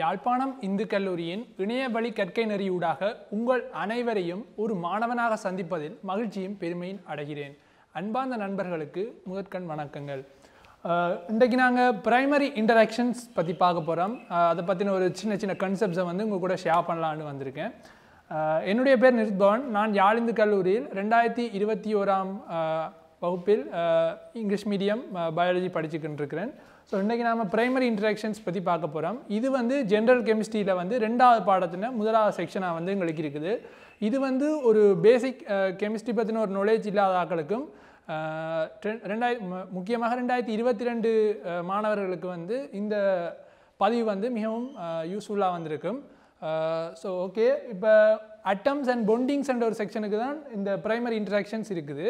யாழ்ப்பாணம் இந்து கல்லூரியின் இணையவழி கற்கை நெறியூடாக உங்கள் அனைவரையும் ஒரு மாணவனாக சந்திப்பதில் மகிழ்ச்சியும் பெருமையும் அடைகிறேன் அன்பார்ந்த நண்பர்களுக்கு முதற்கண் வணக்கங்கள் இன்றைக்கு நாங்கள் ப்ரைமரி இன்டராக்ஷன்ஸ் பற்றி பார்க்க போகிறோம் அதை பற்றின ஒரு சின்ன சின்ன கன்செப்ட்ஸை வந்து உங்கள் கூட ஷேர் பண்ணலான்னு வந்திருக்கேன் என்னுடைய பேர் நிருத்பவன் நான் யாழிந்து கல்லூரியில் ரெண்டாயிரத்தி இருபத்தி ஓராம் வகுப்பில் இங்கிலீஷ் மீடியம் பயாலஜி படிச்சுக்கிட்டு இருக்கிறேன் ஸோ இன்றைக்கி நாம் ப்ரைமரி இன்ட்ராக்ஷன்ஸ் பற்றி பார்க்க போகிறோம் இது வந்து ஜென்ரல் கெமிஸ்ட்ரியில் வந்து ரெண்டாவது பாடத்தின முதலாவது செக்ஷனாக வந்து எங்களுக்கு இருக்குது இது வந்து ஒரு பேசிக் கெமிஸ்ட்ரி பற்றின ஒரு நாலேஜ் இல்லாத ஆக்களுக்கும் ரெண்டாயிர முக்கியமாக ரெண்டாயிரத்தி இருபத்தி ரெண்டு மாணவர்களுக்கு வந்து இந்த பதிவு வந்து மிகவும் யூஸ்ஃபுல்லாக வந்திருக்கும் ஸோ ஓகே இப்போ அட்டம்ஸ் அண்ட் பொண்டிங்ஸ் என்ற ஒரு செக்ஷனுக்கு தான் இந்த ப்ரைமரி இன்ட்ராக்ஷன்ஸ் இருக்குது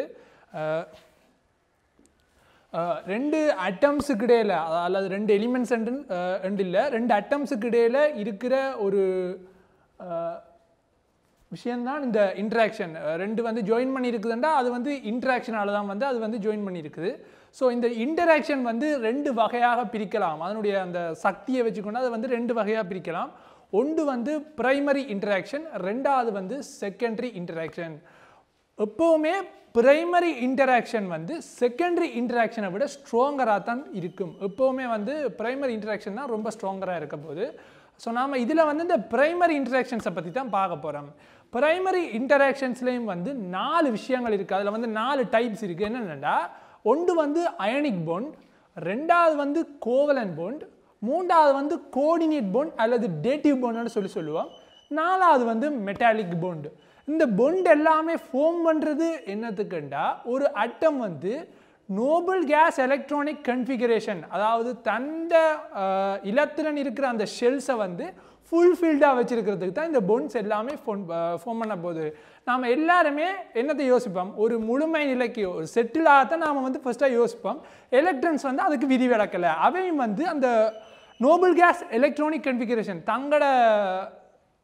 ரெண்டு அட்டம்ஸுக்கு இடையில் அல்லது ரெண்டு எலிமெண்ட்ஸ் ரெண்டு இல்லை ரெண்டு அட்டம்ஸுக்கு இடையில் இருக்கிற ஒரு விஷயந்தான் இந்த இன்ட்ராக்ஷன் ரெண்டு வந்து ஜாயின் பண்ணியிருக்குதுண்டா அது வந்து இன்ட்ராக்ஷனால் தான் வந்து அது வந்து ஜாயின் பண்ணியிருக்குது ஸோ இந்த இன்டராக்ஷன் வந்து ரெண்டு வகையாக பிரிக்கலாம் அதனுடைய அந்த சக்தியை வச்சுக்கொண்டு அதை வந்து ரெண்டு வகையாக பிரிக்கலாம் ஒன்று வந்து ப்ரைமரி இன்டராக்ஷன் ரெண்டாவது வந்து செகண்டரி இன்டராக்ஷன் எப்போவுமே பிரைமரி இன்டராக்ஷன் வந்து செகண்டரி இன்டராக்ஷனை விட ஸ்ட்ராங்கராக தான் இருக்கும் எப்போவுமே வந்து பிரைமரி இன்டராக்ஷன் தான் ரொம்ப ஸ்ட்ராங்கராக இருக்க போது ஸோ நாம் இதில் வந்து இந்த பிரைமரி இன்டராக்ஷன்ஸை பற்றி தான் பார்க்க போகிறோம் பிரைமரி இன்டராக்ஷன்ஸ்லேயும் வந்து நாலு விஷயங்கள் இருக்குது அதில் வந்து நாலு டைப்ஸ் இருக்குது என்னென்னடா ஒன்று வந்து அயனிக் பொண்ட் ரெண்டாவது வந்து கோவலன் பொண்ட் மூன்றாவது வந்து கோஆர்டினேட் பொண்ட் அல்லது டேட்டிவ் பொண்டுன்னு சொல்லி சொல்லுவோம் நாலாவது வந்து மெட்டாலிக் பொண்டு இந்த பொண்ட் எல்லாமே ஃபோம் பண்ணுறது என்னத்துக்குண்டா ஒரு அட்டம் வந்து நோபல் கேஸ் எலக்ட்ரானிக் கன்ஃபிகரேஷன் அதாவது தந்த இலத்திரன் இருக்கிற அந்த ஷெல்ஸை வந்து ஃபுல்ஃபில்டாக வச்சுருக்கிறதுக்கு தான் இந்த பொன்ஸ் எல்லாமே ஃபோன் ஃபோன் பண்ண போகுது நாம் எல்லாருமே என்னத்தை யோசிப்போம் ஒரு முழுமை நிலைக்கு ஒரு செட்டிலாக தான் நாம் வந்து ஃபஸ்ட்டாக யோசிப்போம் எலக்ட்ரன்ஸ் வந்து அதுக்கு விதி விளக்கலை அவையும் வந்து அந்த நோபல் கேஸ் எலக்ட்ரானிக் கன்ஃபிகரேஷன் தங்களோட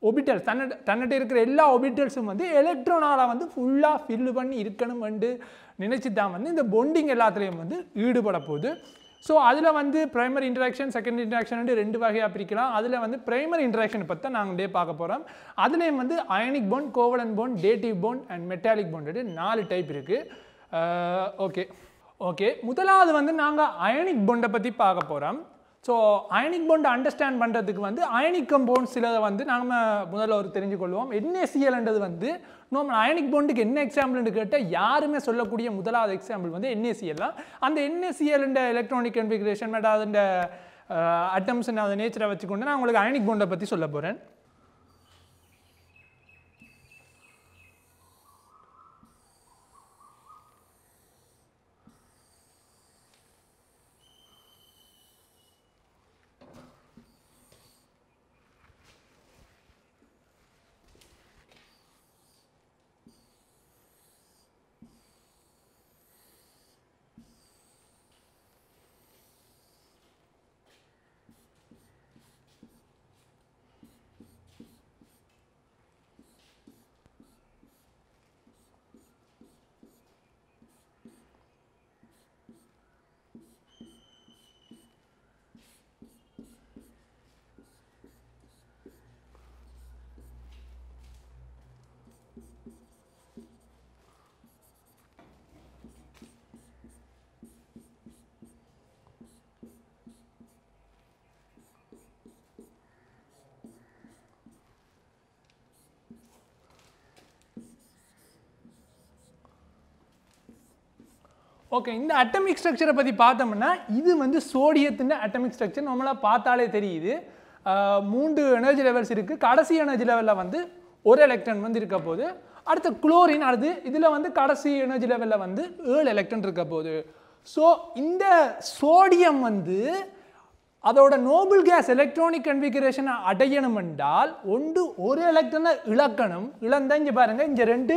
ஒபிட்டல்ஸ் தன்னிட்ட தன்னிட்ட இருக்கிற எல்லா ஒபிட்டல்ஸும் வந்து எலக்ட்ரானால் வந்து ஃபுல்லாக ஃபில் பண்ணி இருக்கணும் வந்து நினச்சி தான் வந்து இந்த பொண்டிங் எல்லாத்துலேயும் வந்து ஈடுபட போகுது ஸோ அதில் வந்து ப்ரைமரி இன்ட்ராக்ஷன் செகண்ட் இன்ட்ராக்ஷன் ரெண்டு வகையாக பிரிக்கலாம் அதில் வந்து ப்ரைமரி இன்ட்ராக்ஷன் பற்றி தான் நாங்கள் டே பார்க்க போகிறோம் அதுலேயும் வந்து ionic bond covalent bond dative bond and metallic bond நாலு டைப் இருக்குது ஓகே ஓகே முதலாவது வந்து நாங்கள் அயனிக் பொண்டை பற்றி பார்க்க போகிறோம் ஸோ அயனிக் போண்டை அண்டர்ஸ்டாண்ட் பண்ணுறதுக்கு வந்து அயனிக் கம்பவுண்ட் சிலதை வந்து நாம் முதல்ல ஒரு தெரிஞ்சுக்கொள்வோம் என்ஏசிஎல்ன்றது வந்து நம்ம அயனிக் பவுண்டுக்கு என்ன எக்ஸாம்பிள்னு கேட்டால் யாருமே சொல்லக்கூடிய முதலாவது எக்ஸாம்பிள் வந்து என்ஏசிஎல் தான் அந்த என்ஏசிஎல்ன்ற எலக்ட்ரானிக் கன்ஃபிகரேஷன் மற்ற அதோட அட்டம்ஸ் அந்த நேச்சரை வச்சுக்கொண்டு நான் உங்களுக்கு அயனிக் பவுண்டை பற்றி சொல்ல போகிறேன் ஓகே இந்த அட்டமிக் ஸ்ட்ரக்சரை பற்றி பார்த்தோம்னா இது வந்து சோடியத்தின் அட்டமிக் ஸ்ட்ரக்சர் நம்மளாக பார்த்தாலே தெரியுது மூன்று எனர்ஜி லெவல்ஸ் இருக்குது கடைசி எனர்ஜி லெவலில் வந்து ஒரு எலக்ட்ரான் வந்து இருக்க போது அடுத்த குளோரின் அடுத்து இதில் வந்து கடைசி எனர்ஜி லெவலில் வந்து ஏழு எலக்ட்ரான் இருக்க போது ஸோ இந்த சோடியம் வந்து அதோட நோபல் கேஸ் எலக்ட்ரானிக் கன்ஃபிகரேஷனை அடையணும் என்றால் ஒன்று ஒரு எலக்ட்ரனை இழக்கணும் இழந்தால் இங்கே பாருங்கள் இங்கே ரெண்டு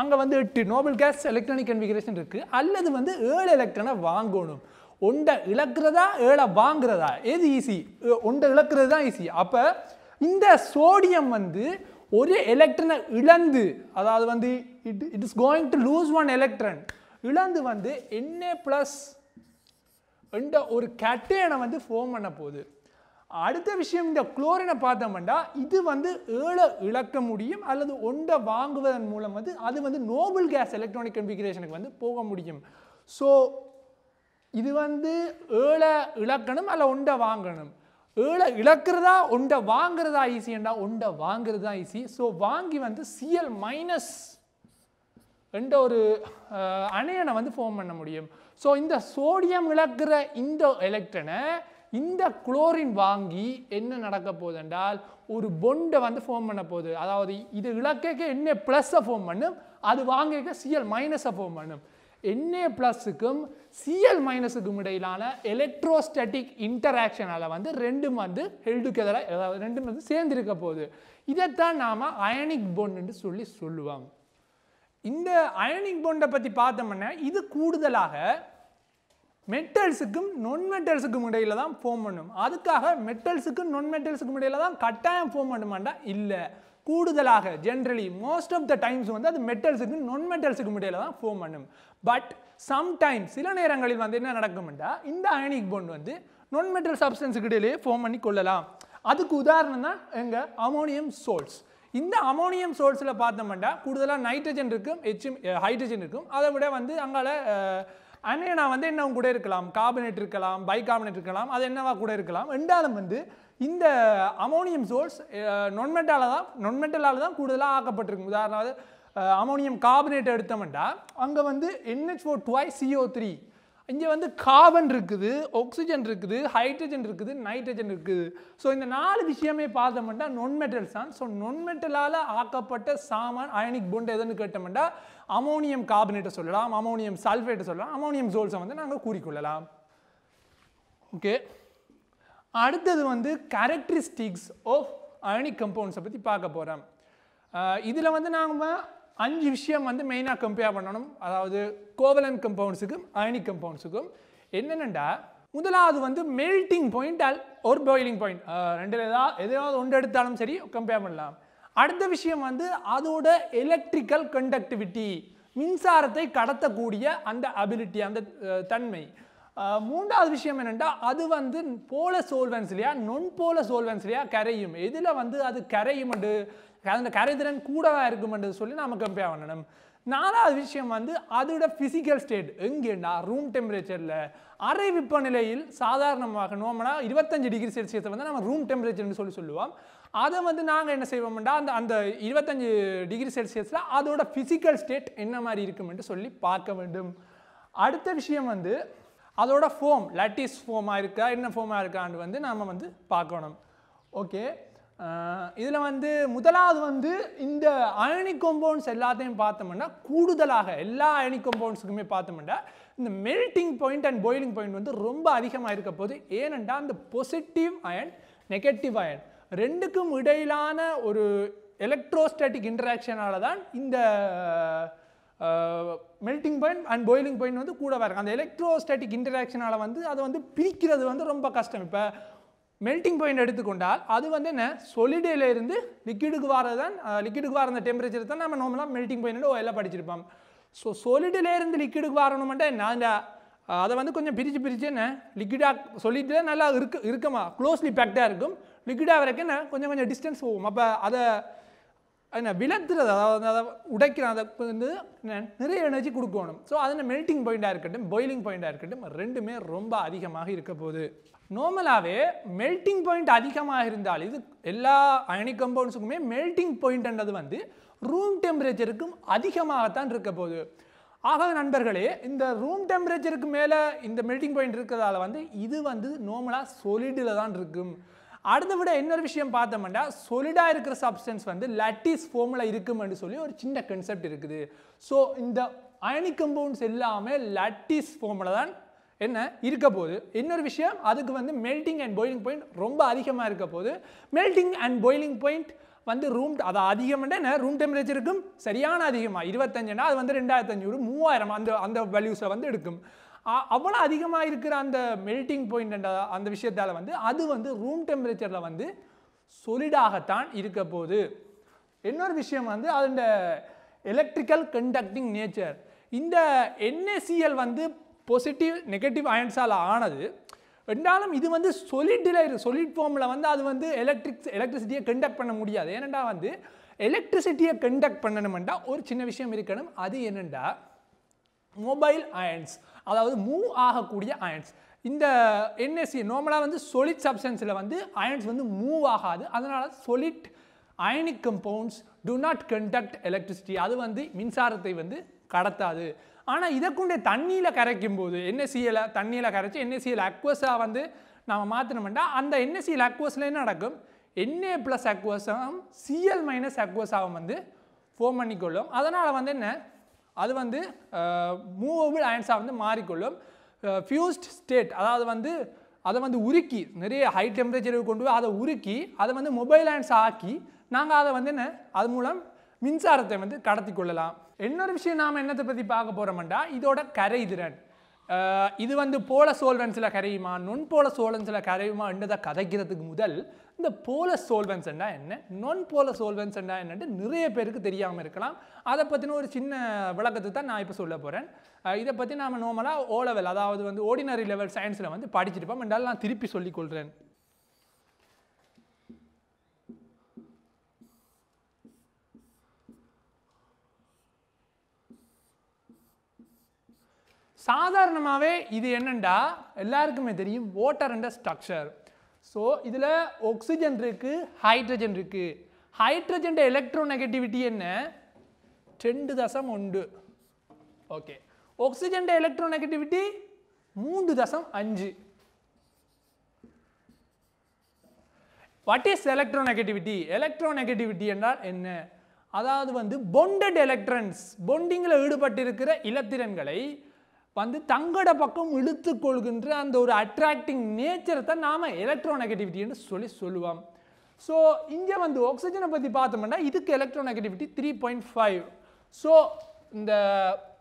அங்கே வந்து எட்டு நோபல் கேஸ் எலக்ட்ரானிக் கன்ஃபிகரேஷன் இருக்குது அல்லது வந்து ஏழு எலக்ட்ரனை வாங்கணும் ஒன்றை இழக்கிறதா ஏழை வாங்குறதா எது ஈஸி ஒன்றை இழக்கிறது தான் ஈஸி அப்போ இந்த சோடியம் வந்து ஒரு எலக்ட்ரனை இழந்து அதாவது வந்து it it is going to lose one electron இழந்து வந்து என்ஏ ப்ளஸ் என்ற ஒரு கட்டையனை வந்து ஃபோம் பண்ண போகுது அடுத்த விஷயம் இந்த குளோரினை பார்த்தோம்னா இது வந்து ஏழை இழக்க முடியும் அல்லது ஒன்றை வாங்குவதன் மூலம் வந்து அது வந்து நோபல் கேஸ் எலக்ட்ரானிக் கன்ஃபிகரேஷனுக்கு வந்து போக முடியும் ஸோ இது வந்து ஏழை இழக்கணும் அல்ல ஒன்றை வாங்கணும் ஏழை இழக்கிறதா உண்டை வாங்குறதா என்றா உண்டை வாங்குறது தான் ஈஸி ஸோ வாங்கி வந்து சிஎல் மைனஸ் என்ற ஒரு அணையனை வந்து ஃபார்ம் பண்ண முடியும் ஸோ இந்த சோடியம் இழக்கிற இந்த எலக்ட்ரனை இந்த குளோரின் வாங்கி என்ன நடக்க போகுது என்றால் ஒரு பொண்டை வந்து ஃபார்ம் பண்ண போகுது அதாவது இது இலக்கைக்கு என்ன ப்ளஸ்ஸை ஃபார்ம் பண்ணும் அது வாங்கிக்க சிஎல் மைனஸை ஃபார்ம் பண்ணும் என்ஏ ப்ளஸுக்கும் சிஎல் மைனஸுக்கும் இடையிலான எலக்ட்ரோஸ்டேட்டிக் இன்டராக்ஷனால் வந்து ரெண்டும் வந்து ஹெல்டுக்கெதராக ரெண்டும் வந்து சேர்ந்திருக்க போகுது இதைத்தான் நாம் அயனிக் பொண்டுன்னு சொல்லி சொல்லுவோம் இந்த அயனிக் பொண்டை பற்றி பார்த்தோம்னா இது கூடுதலாக மெட்டல்ஸுக்கும் நொன் மெட்டல்ஸுக்கும் இடையில தான் ஃபோம் பண்ணும் அதுக்காக மெட்டல்ஸுக்கும் நொன் மெட்டல்ஸுக்கும் இடையில தான் கட்டாயம் ஃபோம் பண்ணுமாண்டா இல்லை கூடுதலாக generally most of the times வந்து அது மெட்டல்ஸுக்கு நான் மெட்டல்ஸுக்கு இடையில தான் ஃபோம் பண்ணும் பட் சம்டைம்ஸ் சில நேரங்களில் வந்து என்ன நடக்கும்டா இந்த அயனிக் பாண்ட் வந்து நான் மெட்டல் சப்ஸ்டன்ஸுக்கு இடையிலேயே ஃபோம் பண்ணி கொள்ளலாம் அதுக்கு உதாரணம் தான் எங்கள் அமோனியம் சோல்ஸ் இந்த அமோனியம் சோர்ஸில் பார்த்தோம்னா கூடுதலாக நைட்ரஜன் இருக்கும் ஹெச்சும் ஹைட்ரஜன் இருக்கும் அதை விட வந்து அங்கால அனைனா வந்து என்ன கூட இருக்கலாம் கார்பனேட் இருக்கலாம் பைகார்பனேட் இருக்கலாம் அது என்னவா கூட இருக்கலாம் ரெண்டாலும் வந்து இந்த அமோனியம் சோல்ஸ் நொன்மெட்டால் தான் நொன்மெட்டலால் தான் கூடுதலாக ஆக்கப்பட்டிருக்கும் உதாரணம் அமோனியம் கார்பனேட் எடுத்தோம்னா அங்கே வந்து என்ஹெச் ஃபோர் டுவாய் சிஓ த்ரீ இங்கே வந்து கார்பன் இருக்குது ஆக்சிஜன் இருக்குது ஹைட்ரஜன் இருக்குது நைட்ரஜன் இருக்குது ஸோ இந்த நாலு விஷயமே பார்த்தோம்னா நொன் தான் ஸோ நொன் மெட்டலால் ஆக்கப்பட்ட சாமான் அயனிக் பொண்டு எதுன்னு கேட்டோம்னா அமோனியம் கார்பனேட்டை சொல்லலாம் அமோனியம் சல்ஃபேட்டை சொல்லலாம் அமோனியம் சோல்ஸை வந்து நாங்கள் கூறிக்கொள்ளலாம் ஓகே அடுத்தது வந்து கேரக்டரிஸ்டிக்ஸ் ஆஃப் அயனி கம்பவுண்ட்ஸை பற்றி பார்க்க போகிறோம் இதில் வந்து நாங்கள் அஞ்சு விஷயம் வந்து மெயினாக கம்பேர் பண்ணணும் அதாவது கோவலன் கம்பவுண்ட்ஸுக்கும் அயனி கம்பவுண்ட்ஸுக்கும் என்னென்னடா முதலாவது வந்து மெல்ட்டிங் பாயிண்ட் அல் ஒரு பாயிலிங் பாயிண்ட் ரெண்டில் ஏதாவது எதையாவது ஒன்று எடுத்தாலும் சரி கம்பேர் பண்ணலாம் அடுத்த விஷயம் வந்து அதோட எலக்ட்ரிக்கல் கண்டக்டிவிட்டி மின்சாரத்தை கடத்தக்கூடிய அந்த அபிலிட்டி அந்த தன்மை மூன்றாவது விஷயம் என்னென்றால் அது வந்து போல சோல்வன்ஸ் இல்லையா நொன் போல சோல்வன்ஸ் இல்லையா கரையும் எதில் வந்து அது கரையும் அந்த கரைதிறன் கூடவாக இருக்குமென்று சொல்லி நம்ம கம்பேர் பண்ணணும் நாலாவது விஷயம் வந்து அதோட ஃபிசிக்கல் ஸ்டேட் எங்கேன்னா ரூம் டெம்பரேச்சரில் அரை வெப்பநிலையில் சாதாரணமாக நோமனா இருபத்தஞ்சு டிகிரி செல்சியஸை வந்து நம்ம ரூம் டெம்பரேச்சர்னு சொல்லி சொல்லுவோம் அதை வந்து நாங்கள் என்ன செய்வோம்டா அந்த அந்த இருபத்தஞ்சு டிகிரி செல்சியஸில் அதோட ஃபிசிக்கல் ஸ்டேட் என்ன மாதிரி இருக்கும் என்று சொல்லி பார்க்க வேண்டும் அடுத்த விஷயம் வந்து அதோட ஃபோம் லட்டிஸ் ஃபோமாக இருக்கா என்ன ஃபோமாக இருக்கான்னு வந்து நாம் வந்து பார்க்கணும் ஓகே இதில் வந்து முதலாவது வந்து இந்த அயனி கொம்பவுண்ட்ஸ் எல்லாத்தையும் பார்த்தோம்னா கூடுதலாக எல்லா அயனி கொம்பவுண்ட்ஸுக்குமே பார்த்தோம்னா இந்த melting point and boiling point வந்து ரொம்ப அதிகமாக இருக்க போது ஏனென்றால் அந்த பொசிட்டிவ் அயன் நெகட்டிவ் அயன் ரெண்டுக்கும் இடையிலான ஒரு எலக்ட்ரோஸ்டாட்டிக் இன்ட்ராக்ஷனால் தான் இந்த melting point and boiling point வந்து கூட இருக்கும் அந்த எலக்ட்ரோஸ்டாட்டிக் இன்டராக்ஷனால் வந்து அதை வந்து பிரிக்கிறது வந்து ரொம்ப கஷ்டம் இப்போ மெல்ட்டிங் பாயிண்ட் எடுத்துக்கொண்டால் அது வந்து என்ன சொலிடேல இருந்து லிக்யூடுக்கு வரது தான் லிக்விடுக்கு வர அந்த டெம்பரேச்சர் தான் நம்ம நார்மலாக மெல்ட்டிங் பாயிண்ட் எல்லாம் படிச்சிருப்போம் ஸோ சொலிடில் இருந்து லிக்விடுக்கு வரணுமெண்டா நான் அதை வந்து கொஞ்சம் பிரித்து பிரித்து என்ன லிக்யூடாக சொல்லிட்டு நல்லா இருக்க இருக்கமா க்ளோஸ்லி பேக்டாக இருக்கும் லிக்விடாக வரைக்கும் என்ன கொஞ்சம் கொஞ்சம் டிஸ்டன்ஸ் போகும் அப்போ அதை அதை விளத்துறது அதாவது அதை உடைக்கிற அதை வந்து நிறைய எனர்ஜி கொடுக்கணும் ஸோ அதில் மெல்ட்டிங் பாயிண்ட்டாக இருக்கட்டும் பாய்லிங் பாயிண்ட்டாக இருக்கட்டும் ரெண்டுமே ரொம்ப அதிகமாக இருக்க போகுது நார்மலாகவே மெல்ட்டிங் பாயிண்ட் அதிகமாக இருந்தால் இது எல்லா அயனி கம்பவுண்ட்ஸுக்குமே மெல்ட்டிங் பாயிண்ட்ன்றது வந்து ரூம் டெம்பரேச்சருக்கும் அதிகமாகத்தான் இருக்க போகுது ஆக நண்பர்களே இந்த ரூம் டெம்பரேச்சருக்கு மேலே இந்த மெல்ட்டிங் பாயிண்ட் இருக்கிறதால வந்து இது வந்து நார்மலாக சொலிடில் தான் இருக்கும் அடுத்த விட இன்னொரு விஷயம் பார்த்தோம்னா சொலிடாக இருக்கிற சப்ஸ்டன்ஸ் வந்து லட்டிஸ் ஃபோமில் இருக்கும்னு சொல்லி ஒரு சின்ன கன்செப்ட் இருக்குது ஸோ இந்த அயனி கம்பவுண்ட்ஸ் எல்லாமே லட்டிஸ் ஃபார்மில் தான் என்ன இருக்க போது இன்னொரு விஷயம் அதுக்கு வந்து மெல்டிங் அண்ட் பாயிலிங் பாயிண்ட் ரொம்ப அதிகமாக இருக்க போது மெல்டிங் அண்ட் பாயிலிங் பாயிண்ட் வந்து ரூம் அது அதிகம்ன்ற என்ன ரூம் டெம்பரேச்சருக்கும் சரியான அதிகமாக இருபத்தஞ்சுன்னா அது வந்து ரெண்டாயிரத்தி மூவாயிரம் அந்த அந்த வேல்யூஸை வந்து எடுக்கும் அவ்வளோ அதிகமாக இருக்கிற அந்த மெல்ட்டிங் பாயிண்ட் அந்த விஷயத்தால் வந்து அது வந்து ரூம் டெம்பரேச்சரில் வந்து சொலிடாகத்தான் இருக்க போகுது இன்னொரு விஷயம் வந்து அதோட எலக்ட்ரிக்கல் கண்டக்டிங் நேச்சர் இந்த என்எஸ்சிஎல் வந்து பாசிட்டிவ் நெகட்டிவ் அயன்ஸால் ஆனது ரெண்டாலும் இது வந்து சொலிடில் சொலிட் ஃபார்மில் வந்து அது வந்து எலக்ட்ரிக் எலக்ட்ரிசிட்டியை கண்டக்ட் பண்ண முடியாது ஏனெண்டா வந்து எலக்ட்ரிசிட்டியை கண்டக்ட் பண்ணணுமெண்டா ஒரு சின்ன விஷயம் இருக்கணும் அது என்னென்றா மொபைல் அயன்ஸ் அதாவது மூவ் ஆகக்கூடிய அயன்ஸ் இந்த என்எஸ்சி நார்மலாக வந்து சொலிட் சப்ஸ்டன்ஸில் வந்து அயன்ஸ் வந்து மூவ் ஆகாது அதனால் solid ionic compounds do not conduct electricity அது வந்து மின்சாரத்தை வந்து கடத்தாது ஆனால் இதை கொண்டு தண்ணியில் கரைக்கும் போது என்எஸ்சியில் தண்ணியில் கரைச்சி என்எஸ்சியில் அக்வஸாக வந்து நம்ம மாற்றினோம்னா அந்த என்எஸ்சியில் அக்வஸில் என்ன நடக்கும் என்ஏ ப்ளஸ் அக்வஸாகவும் சிஎல் மைனஸ் அக்வஸாகவும் வந்து ஃபோம் பண்ணிக்கொள்ளும் அதனால் வந்து என்ன அது வந்து மூவபிள் அயன்ஸாக வந்து மாறிக்கொள்ளும் ஃபியூஸ்ட் ஸ்டேட் அதாவது வந்து அதை வந்து உருக்கி நிறைய ஹை டெம்பரேச்சருக்கு கொண்டு போய் அதை உருக்கி அதை வந்து மொபைல் அயன்ஸ் ஆக்கி நாங்கள் அதை வந்து என்ன அது மூலம் மின்சாரத்தை வந்து கடத்தி கொள்ளலாம் இன்னொரு விஷயம் நாம் என்னத்தை பற்றி பார்க்க போகிறோம்டா இதோட கரை திறன் இது வந்து போல சோல்வன்ஸில் கரையுமா நுண்போல சோழன்ஸில் கரையுமா என்றதை கதைக்கிறதுக்கு முதல் இந்த போல சோல்வென்ட்ஸ்ண்டா என்ன நான் போல சோல்வென்ட்ஸ்ண்டா என்னன்ட்டு நிறைய பேருக்கு தெரியாமல் இருக்கலாம் அதை பற்றின ஒரு சின்ன விளக்கத்தை தான் நான் இப்போ சொல்ல போகிறேன் இதை பற்றி நாம் நார்மலாக ஓ லெவல் அதாவது வந்து ஓர்டினரி லெவல் சயின்ஸில் வந்து படிச்சிருப்போம் என்றால் நான் திருப்பி சொல்லிக்கொள்கிறேன் சாதாரணமாகவே இது என்னென்னா எல்லாருக்குமே தெரியும் வாட்டர் அண்ட் ஸ்ட்ரக்சர் ஸோ இதில் ஆக்சிஜன் இருக்குது ஹைட்ரஜன் இருக்குது ஹைட்ரஜன் எலக்ட்ரோ நெகட்டிவிட்டி என்ன ரெண்டு தசம் ஒன்று ஓகே ஒக்சிஜன் எலக்ட்ரோ நெகட்டிவிட்டி மூன்று தசம் அஞ்சு what is electronegativity electronegativity என்றால் என்ன அதாவது வந்து பொண்டட் எலக்ட்ரன்ஸ் பொண்டிங்கில் ஈடுபட்டிருக்கிற இலத்திரன்களை வந்து தங்கட பக்கம் இழுத்து கொள்கின்ற அந்த ஒரு அட்ராக்டிங் நேச்சரை தான் நாம் நெகட்டிவிட்டின்னு சொல்லி சொல்லுவோம் ஸோ இங்கே வந்து ஆக்சிஜனை பற்றி பார்த்தோம்னா இதுக்கு electronegativity three point five so இந்த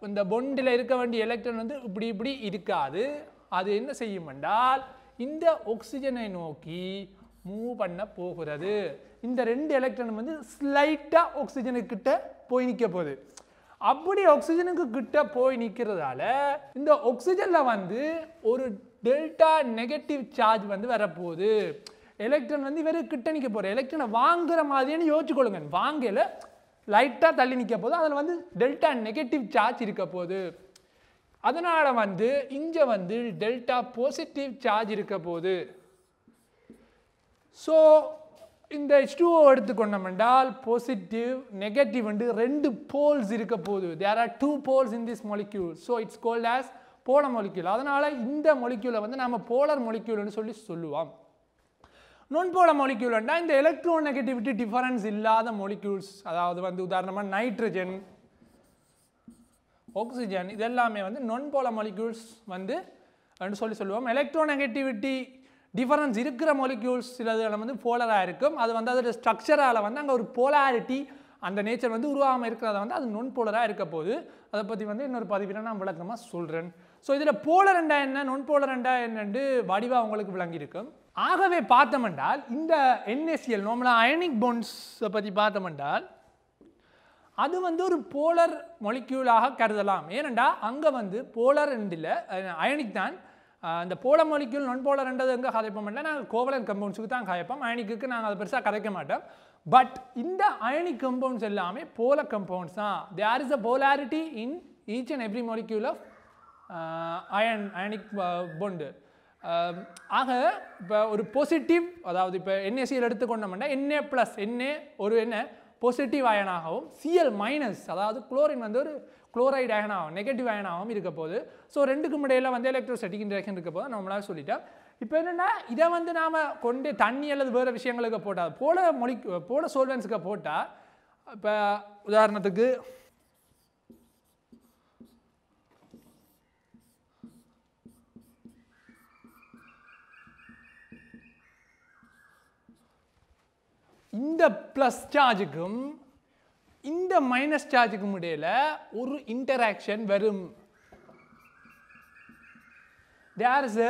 இந்த பொண்டில் இருக்க வேண்டிய எலக்ட்ரான் வந்து இப்படி இப்படி இருக்காது அது என்ன செய்யும் என்றால் இந்த ஆக்சிஜனை நோக்கி மூவ் பண்ண போகிறது இந்த ரெண்டு எலக்ட்ரான் வந்து ஸ்லைட்டாக ஆக்சிஜனுக்கிட்ட போய் நிற்க போகுது அப்படி ஆக்சிஜனுக்கு கிட்ட போய் நிற்கிறதால இந்த ஆக்சிஜனில் வந்து ஒரு டெல்டா நெகட்டிவ் சார்ஜ் வந்து வரப்போகுது எலக்ட்ரான் வந்து இவர் கிட்ட நிற்க போகிற எலக்ட்ரானை வாங்குற மாதிரின்னு கொள்ளுங்க வாங்கல லைட்டாக தள்ளி நிற்க போது அதில் வந்து டெல்டா நெகட்டிவ் சார்ஜ் இருக்க போகுது அதனால் வந்து இங்கே வந்து டெல்டா பாசிட்டிவ் சார்ஜ் இருக்க போகுது ஸோ இந்த ஹெச் டூஓ எடுத்துக்கொண்டோம் என்றால் பாசிட்டிவ் நெகட்டிவ் என்று ரெண்டு போல்ஸ் இருக்க போகுது there are two poles in this molecule so it's called as polar molecule அதனால் இந்த மொலிக்யூலை வந்து நம்ம போலர் மொலிக்யூல்னு சொல்லி சொல்லுவோம் நுண்போல மொலிக்யூல்னா இந்த எலக்ட்ரோ நெகட்டிவிட்டி டிஃபரன்ஸ் இல்லாத மொலிக்யூல்ஸ் அதாவது வந்து உதாரணமாக நைட்ரஜன் ஆக்சிஜன் இதெல்லாமே வந்து நொன்போல மொலிக்யூல்ஸ் வந்து சொல்லி சொல்லுவோம் எலக்ட்ரோ நெகட்டிவிட்டி டிஃபரன்ஸ் இருக்கிற மொலிக்யூல்ஸ் சில வந்து போலராக இருக்கும் அது வந்து அதோட ஸ்ட்ரக்சரால் வந்து அங்கே ஒரு போலாரிட்டி அந்த நேச்சர் வந்து உருவாகாமல் இருக்கிறத வந்து அது நொன் போலராக இருக்க போது அதை பற்றி வந்து இன்னொரு பதிவில் நான் விளக்கமாக சொல்கிறேன் ஸோ இதில் போலரெண்டா என்ன நொன் போலரெண்டா என்னென்று வடிவாக உங்களுக்கு விளங்கியிருக்கும் ஆகவே பார்த்தோம் என்றால் இந்த என்எஸ்எல் நார்மலாக அயனிக் பொன்ஸை பற்றி பார்த்தோம் என்றால் அது வந்து ஒரு போலர் மொலிக்யூலாக கருதலாம் ஏனென்றால் அங்கே வந்து போலர் என்றில் அயனிக் தான் இந்த போல மொலிக்யூல் போல ரெண்டது எங்கே கதைப்போம் நாங்கள் கோவலன் கம்பவுண்ட்ஸுக்கு தான் கதைப்போம் அயனிக்கு நாங்கள் அதை பெருசாக கதைக்க மாட்டோம் பட் இந்த அயனிக் கம்பவுண்ட்ஸ் எல்லாமே போல கம்பவுண்ட்ஸ் தான் there is a polarity in each and every molecule of ion ionic bond ஆக இப்போ ஒரு பாசிட்டிவ் அதாவது இப்போ என்ஏசியில் எடுத்துக்கொண்டோம்னா என்ஏ ப்ளஸ் என்ஏ ஒரு என்ன பாசிட்டிவ் அயனாகவும் சிஎல் மைனஸ் அதாவது குளோரின் வந்து ஒரு குளோரைடு அயன் ஆகும் நெகட்டிவ் அயன் ஆகும் இருக்க போது ஸோ ரெண்டுக்கும் இடையில வந்து எலக்ட்ரோஸ்டடிக் இன்ட்ரேஷன் இருக்க போது நம்மளால் சொல்லிட்டேன் இப்போ என்னென்னா இதை வந்து நாம் கொண்டு தண்ணி அல்லது வேறு விஷயங்களுக்கு போட்டால் போல மொழி போல சோல்வென்ஸுக்கு போட்டால் இப்போ உதாரணத்துக்கு இந்த ப்ளஸ் சார்ஜுக்கும் இந்த மைனஸ் சார்ஜுக்கும் இடையில் ஒரு இன்டராக்ஷன் வரும் there is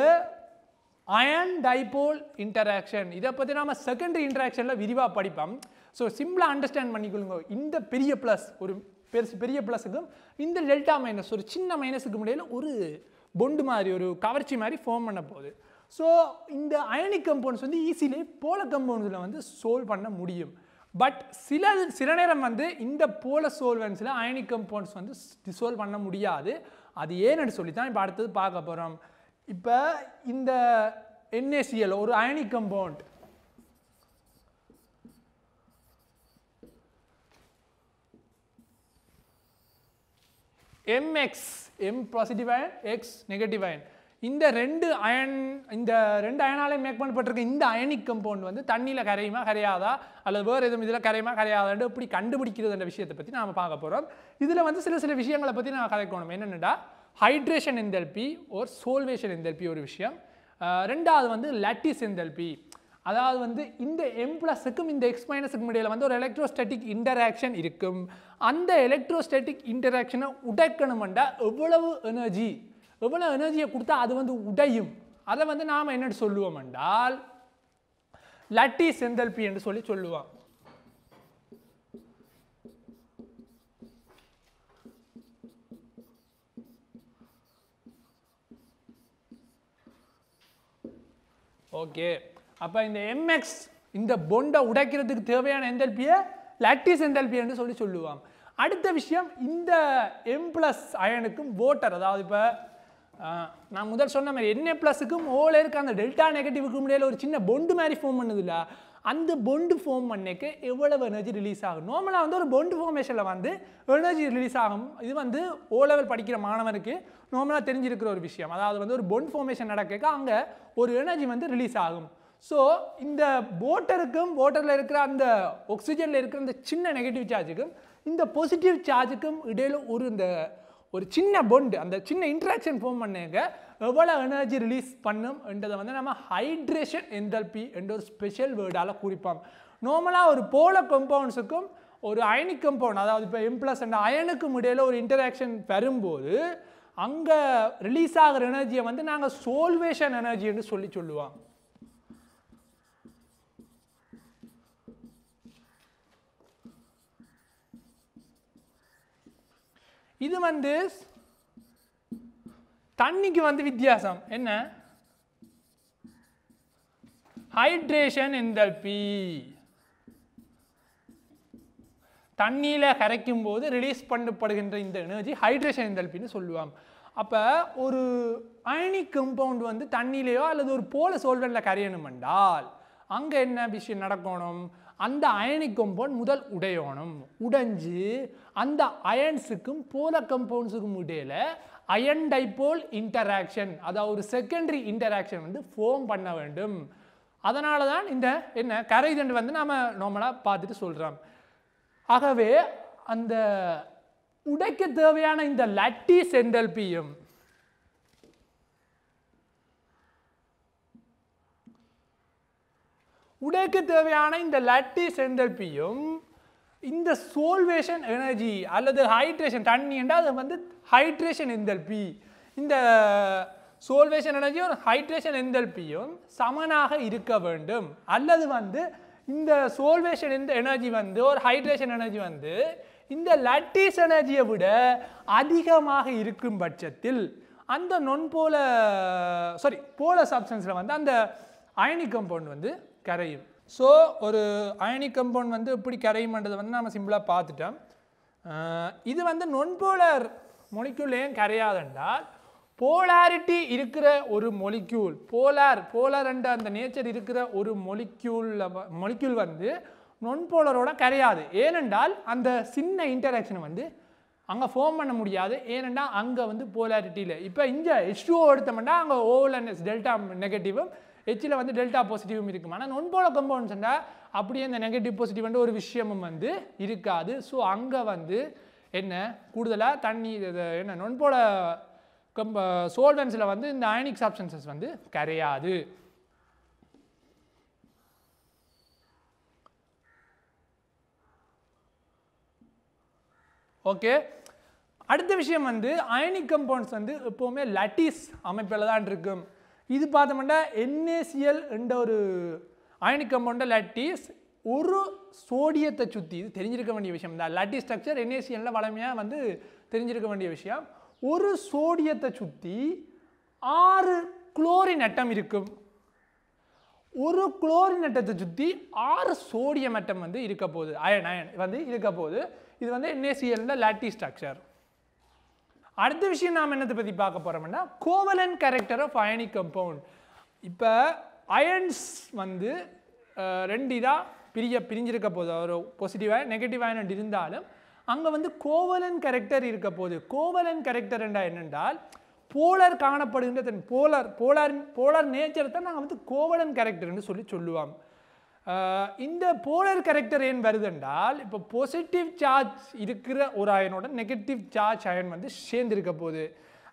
ion dipole interaction இதை பற்றி நாம் செகண்டரி இன்டராக்ஷனில் விரிவாக படிப்போம் ஸோ சிம்பிளாக அண்டர்ஸ்டாண்ட் பண்ணிக்கொள்ளுங்க இந்த பெரிய ப்ளஸ் ஒரு பெருசு பெரிய ப்ளஸுக்கும் இந்த டெல்டா மைனஸ் ஒரு சின்ன மைனஸுக்கு முடியல ஒரு பொண்டு மாதிரி ஒரு கவர்ச்சி மாதிரி ஃபார்ம் பண்ண போகுது ஸோ இந்த அயனிக் கம்பவுண்ட்ஸ் வந்து ஈஸியிலே போல கம்பவுண்ட்ஸில் வந்து சோல்வ் பண்ண முடியும் பட் சில சில நேரம் வந்து இந்த போல சோல்வென்ஸில் அயனி கம்பவுண்ட்ஸ் வந்து டிசோல்வ் பண்ண முடியாது அது ஏன்னு சொல்லி தான் இப்போ அடுத்தது பார்க்க போகிறோம் இப்போ இந்த என்ஏசிஎல் ஒரு அயனி compound MX M positive ion X negative ion இந்த ரெண்டு அயன் இந்த ரெண்டு அயனாலே மேக் பண்ணப்பட்டிருக்க இந்த அயனி கம்பவுண்ட் வந்து தண்ணியில் கரையுமா கரையாதா அல்லது வேறு எதுவும் இதில் கரையுமா கரையாதான்னு எப்படி கண்டுபிடிக்கிறது என்ற விஷயத்தை பற்றி நாம் பார்க்க போகிறோம் இதில் வந்து சில சில விஷயங்களை பற்றி நான் கதைக்கணும் என்னென்னடா ஹைட்ரேஷன் எந்தெல்பி ஒரு சோல்வேஷன் எந்தெல்பி ஒரு விஷயம் ரெண்டாவது வந்து லட்டிஸ் எந்தெல்பி அதாவது வந்து இந்த எம் ப்ளஸுக்கும் இந்த எக்ஸ் மைனஸுக்கும் இடையில் வந்து ஒரு எலக்ட்ரோஸ்டேட்டிக் இன்டராக்ஷன் இருக்கும் அந்த எலக்ட்ரோஸ்டேட்டிக் இன்டராக்ஷனை உடைக்கணுமெண்டா எவ்வளவு எனர்ஜி எவ்வளோ எனர்ஜியை கொடுத்தா அது வந்து உடையும் அதை வந்து நாம் என்ன சொல்லுவோம் என்றால் லட்டி செந்தல்பி என்று சொல்லி சொல்லுவோம் ஓகே அப்போ இந்த எம்எக்ஸ் இந்த பொண்டை உடைக்கிறதுக்கு தேவையான எந்தல்பியை லட்டிஸ் எந்தல்பி என்று சொல்லி சொல்லுவான் அடுத்த விஷயம் இந்த எம் ப்ளஸ் அயனுக்கும் ஓட்டர் அதாவது இப்போ நான் முதல் சொன்ன மாதிரி என்ன ப்ளஸுக்கும் ஓல இருக்க அந்த டெல்டா நெகட்டிவுக்கு முடியல ஒரு சின்ன பொண்டு மாதிரி ஃபார்ம் பண்ணுதுல்ல அந்த பொண்டு ஃபார்ம் பண்ணக்கு எவ்வளவு எனர்ஜி ரிலீஸ் ஆகும் நார்மலாக வந்து ஒரு பொண்டு ஃபார்மேஷனில் வந்து எனர்ஜி ரிலீஸ் ஆகும் இது வந்து ஓ லெவல் படிக்கிற மாணவனுக்கு நார்மலாக தெரிஞ்சிருக்கிற ஒரு விஷயம் அதாவது வந்து ஒரு பொண்டு ஃபார்மேஷன் நடக்க அங்கே ஒரு எனர்ஜி வந்து ரிலீஸ் ஆகும் ஸோ இந்த போட்டருக்கும் போட்டரில் இருக்கிற அந்த ஆக்சிஜனில் இருக்கிற அந்த சின்ன நெகட்டிவ் சார்ஜுக்கும் இந்த பாசிட்டிவ் சார்ஜுக்கும் இடையில் ஒரு இந்த ஒரு சின்ன பொண்டு அந்த சின்ன இன்ட்ராக்ஷன் ஃபார்ம் பண்ணுங்க எவ்வளோ எனர்ஜி ரிலீஸ் பண்ணும்ன்றதை வந்து நம்ம ஹைட்ரேஷன் எந்தல்பி என்ற ஒரு ஸ்பெஷல் வேர்டால் குறிப்பாங்க நார்மலாக ஒரு போல கம்பவுண்ட்ஸுக்கும் ஒரு அயனிக் கம்பவுண்ட் அதாவது இப்போ இம்ப்ளஸ் அண்ட் அயனுக்கும் இடையில் ஒரு இன்டராக்ஷன் பெறும்போது அங்கே ரிலீஸ் ஆகிற எனர்ஜியை வந்து நாங்கள் சோல்வேஷன் எனர்ஜி என்று சொல்லி சொல்லுவாங்க இது வந்து தண்ணிக்கு வந்து வித்தியாசம் என்ன ஹைட்ரேஷன் எந்தல்பி தண்ணியில் கரைக்கும் போது ரிலீஸ் பண்ணப்படுகின்ற இந்த எனர்ஜி ஹைட்ரேஷன் எந்தல்பின்னு சொல்லுவாங்க அப்போ ஒரு அயனி கம்பவுண்ட் வந்து தண்ணியிலையோ அல்லது ஒரு போல சோல்வெண்டில் கரையணும் என்றால் அங்கே என்ன விஷயம் நடக்கணும் அந்த அயனி கம்பவுண்ட் முதல் உடையணும் உடைஞ்சு அந்த அயன்ஸுக்கும் போல கம்பவுண்ட்ஸுக்கும் இடையில அயன் டைப்போல் இன்டராக்ஷன் அதாவது ஒரு செகண்டரி இன்டராக்ஷன் வந்து ஃபோம் பண்ண வேண்டும் அதனால தான் இந்த என்ன கரைதண்டு வந்து நாம் நார்மலாக பார்த்துட்டு சொல்கிறோம் ஆகவே அந்த உடைக்க தேவையான இந்த லட்டி சென்டல்பியும் உடைக்கு தேவையான இந்த லட்டி செந்தல்பியும் இந்த சோல்வேஷன் எனர்ஜி அல்லது ஹைட்ரேஷன் தண்ணி என்றால் அது வந்து ஹைட்ரேஷன் எந்தல்பி இந்த சோல்வேஷன் எனர்ஜியும் ஹைட்ரேஷன் எந்தல்பியும் சமனாக இருக்க வேண்டும் அல்லது வந்து இந்த சோல்வேஷன் இந்த எனர்ஜி வந்து ஒரு ஹைட்ரேஷன் எனர்ஜி வந்து இந்த லட்டிஸ் எனர்ஜியை விட அதிகமாக இருக்கும் பட்சத்தில் அந்த நொன் போல சாரி போல சப்ஸ்டன்ஸில் வந்து அந்த அயனி கம்பவுண்ட் வந்து கரையும் ஸோ ஒரு அயனி கம்பவுண்ட் வந்து எப்படி கரையுமன்றதை வந்து நம்ம சிம்பிளாக பார்த்துட்டோம் இது வந்து நொன்போலர் மொலிக்யூல் ஏன் கரையாதென்றால் போலாரிட்டி இருக்கிற ஒரு மொலிக்யூல் போலார் போலார் என்ற அந்த நேச்சர் இருக்கிற ஒரு மொலிக்யூலில் மொலிக்யூல் வந்து நொன்போலரோட கரையாது ஏனென்றால் அந்த சின்ன இன்டராக்ஷனை வந்து அங்கே ஃபார்ம் பண்ண முடியாது ஏனென்றால் அங்கே வந்து போலாரிட்டியில் இப்போ இங்கே எஸ்டூஓ எடுத்தோம்னா அங்கே ஓஎல்என்எஸ் டெல்டா நெகட்டிவும் ஹெச்சில் வந்து டெல்டா பாசிட்டிவும் இருக்கும் ஆனால் நொன்போல கம்பவுண்ட்ஸ்ண்டா அப்படியே இந்த நெகட்டிவ் பாசிட்டிவ்ன்ற ஒரு விஷயமும் வந்து இருக்காது ஸோ அங்கே வந்து என்ன கூடுதலாக தண்ணி என்ன நொன்போல கம்ப சோல்வன்ஸில் வந்து இந்த அயனிக் சப்ஸ்டன்சஸ் வந்து கரையாது ஓகே அடுத்த விஷயம் வந்து அயனிக் கம்பவுண்ட்ஸ் வந்து எப்போவுமே லட்டிஸ் அமைப்பில் தான் இருக்கும் இது பார்த்தோம்னா என்ஏசிஎல் என்ற ஒரு அயனி கம்பவுண்ட லட்டிஸ் ஒரு சோடியத்தை சுற்றி இது தெரிஞ்சிருக்க வேண்டிய விஷயம் இந்த லட்டி ஸ்ட்ரக்சர் என்ஏசிஎல்ல வளமையாக வந்து தெரிஞ்சிருக்க வேண்டிய விஷயம் ஒரு சோடியத்தை சுற்றி ஆறு குளோரின் அட்டம் இருக்கும் ஒரு குளோரின் அட்டத்தை சுற்றி ஆறு சோடியம் அட்டம் வந்து இருக்க போகுது அயன் அயன் வந்து இருக்க போகுது இது வந்து என்ஏசிஎல்ல லாட்டி ஸ்ட்ரக்சர் அடுத்த விஷயம் நாம் என்னத்தை பற்றி பார்க்க போகிறோம்னா கோவலன் கேரக்டர் ஆஃப் அயனி கம்பவுண்ட் இப்போ அயன்ஸ் வந்து ரெண்டு இதாக பிரிய பிரிஞ்சிருக்க போது ஒரு பாசிட்டிவ் அயன் நெகட்டிவ் அயன் இருந்தாலும் அங்கே வந்து கோவலன் கேரக்டர் இருக்க போது கோவலன் கேரக்டர் என்றால் என்னென்றால் போலர் காணப்படுகின்ற தன் போலர் போலார் போலார் நேச்சர் தான் நாங்கள் வந்து கோவலன் கேரக்டர்னு சொல்லி சொல்லுவாங்க இந்த போலர் கரெக்டர் ஏன் வருதுன்றால் இப்போ பாசிட்டிவ் சார்ஜ் இருக்கிற ஒரு அயனோட நெகட்டிவ் சார்ஜ் அயன் வந்து சேர்ந்திருக்க போகுது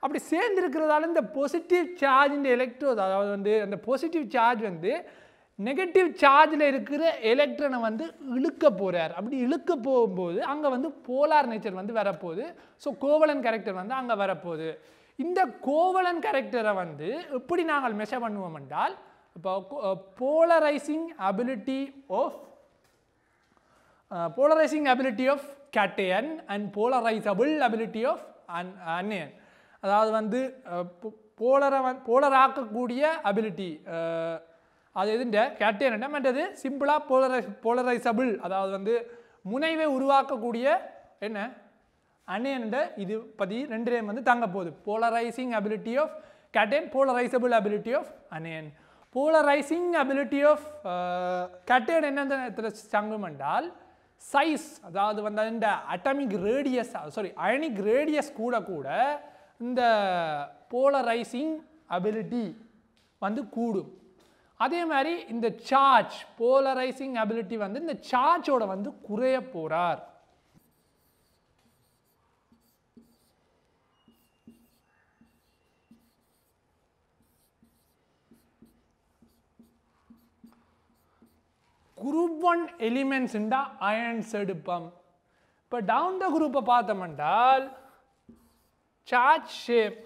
அப்படி சேர்ந்துருக்கிறதால இந்த பாசிட்டிவ் சார்ஜின் எலக்ட்ரோஸ் அதாவது வந்து அந்த பாசிட்டிவ் சார்ஜ் வந்து நெகட்டிவ் சார்ஜில் இருக்கிற எலக்ட்ரனை வந்து இழுக்க போகிறார் அப்படி இழுக்க போகும்போது அங்கே வந்து போலார் நேச்சர் வந்து வரப்போகுது ஸோ கோவலன் கேரக்டர் வந்து அங்கே வரப்போகுது இந்த கோவலன் கேரக்டரை வந்து எப்படி நாங்கள் மெஷர் பண்ணுவோம் என்றால் இப்போ polarizing ability of polarizing ability of cation and polarizable ability of an anion அதாவது வந்து போலர வந் போலராக்கக்கூடிய அபிலிட்டி அது எதுண்ட கேட்டையன் என்ன பண்ணுறது சிம்பிளாக போலரை போலரைசபிள் அதாவது வந்து முனைவை உருவாக்கக்கூடிய என்ன அன்னியன்ட இது பற்றி ரெண்டு நேம் வந்து தங்க போகுது polarizing ability of cation polarizable ability of anion polarizing ability of cation என்னென்ன சங்கம் என்றால் சைஸ் அதாவது வந்து இந்த atomic radius sorry ionic radius கூட கூட இந்த போலரைசிங் அபிலிட்டி வந்து கூடும் அதே மாதிரி இந்த சார்ஜ் போலரைசிங் அபிலிட்டி வந்து இந்த சார்ஜோட வந்து குறைய போகிறார் group 1 elements in the iron side pump. இப்போ down the group பார்த்தமண்டால் charge shape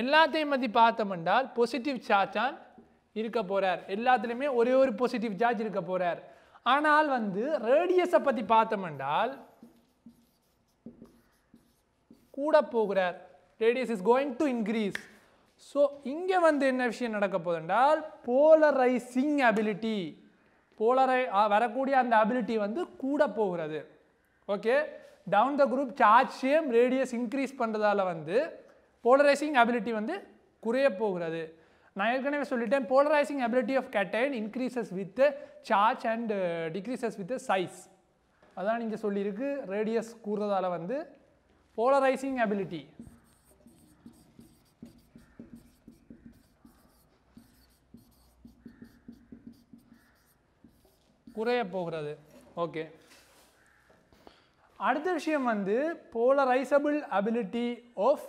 எல்லாத்தையும் பற்றி என்றால் பாசிட்டிவ் சார்ஜான் இருக்க போகிறார் எல்லாத்துலேயுமே ஒரே ஒரு பாசிட்டிவ் சார்ஜ் இருக்க போகிறார் ஆனால் வந்து ரேடியஸை பற்றி என்றால் கூட போகிறார் radius is going to increase so இங்கே வந்து என்ன விஷயம் நடக்க போதுன்றால் போலரைசிங் அபிலிட்டி போலரை வரக்கூடிய அந்த அபிலிட்டி வந்து கூட போகிறது okay down the group charge same radius increase பண்ணுறதால வந்து போலரைசிங் அபிலிட்டி வந்து குறைய போகிறது நான் ஏற்கனவே சொல்லிட்டேன் polarizing ability of cation increases with charge and decreases with size அதான் இங்கே சொல்லியிருக்கு ரேடியஸ் கூறுறதால வந்து போலரைசிங் அபிலிட்டி குறைய போகிறது ஓகே அடுத்த விஷயம் வந்து போலரைசபிள் அபிலிட்டி ஆஃப்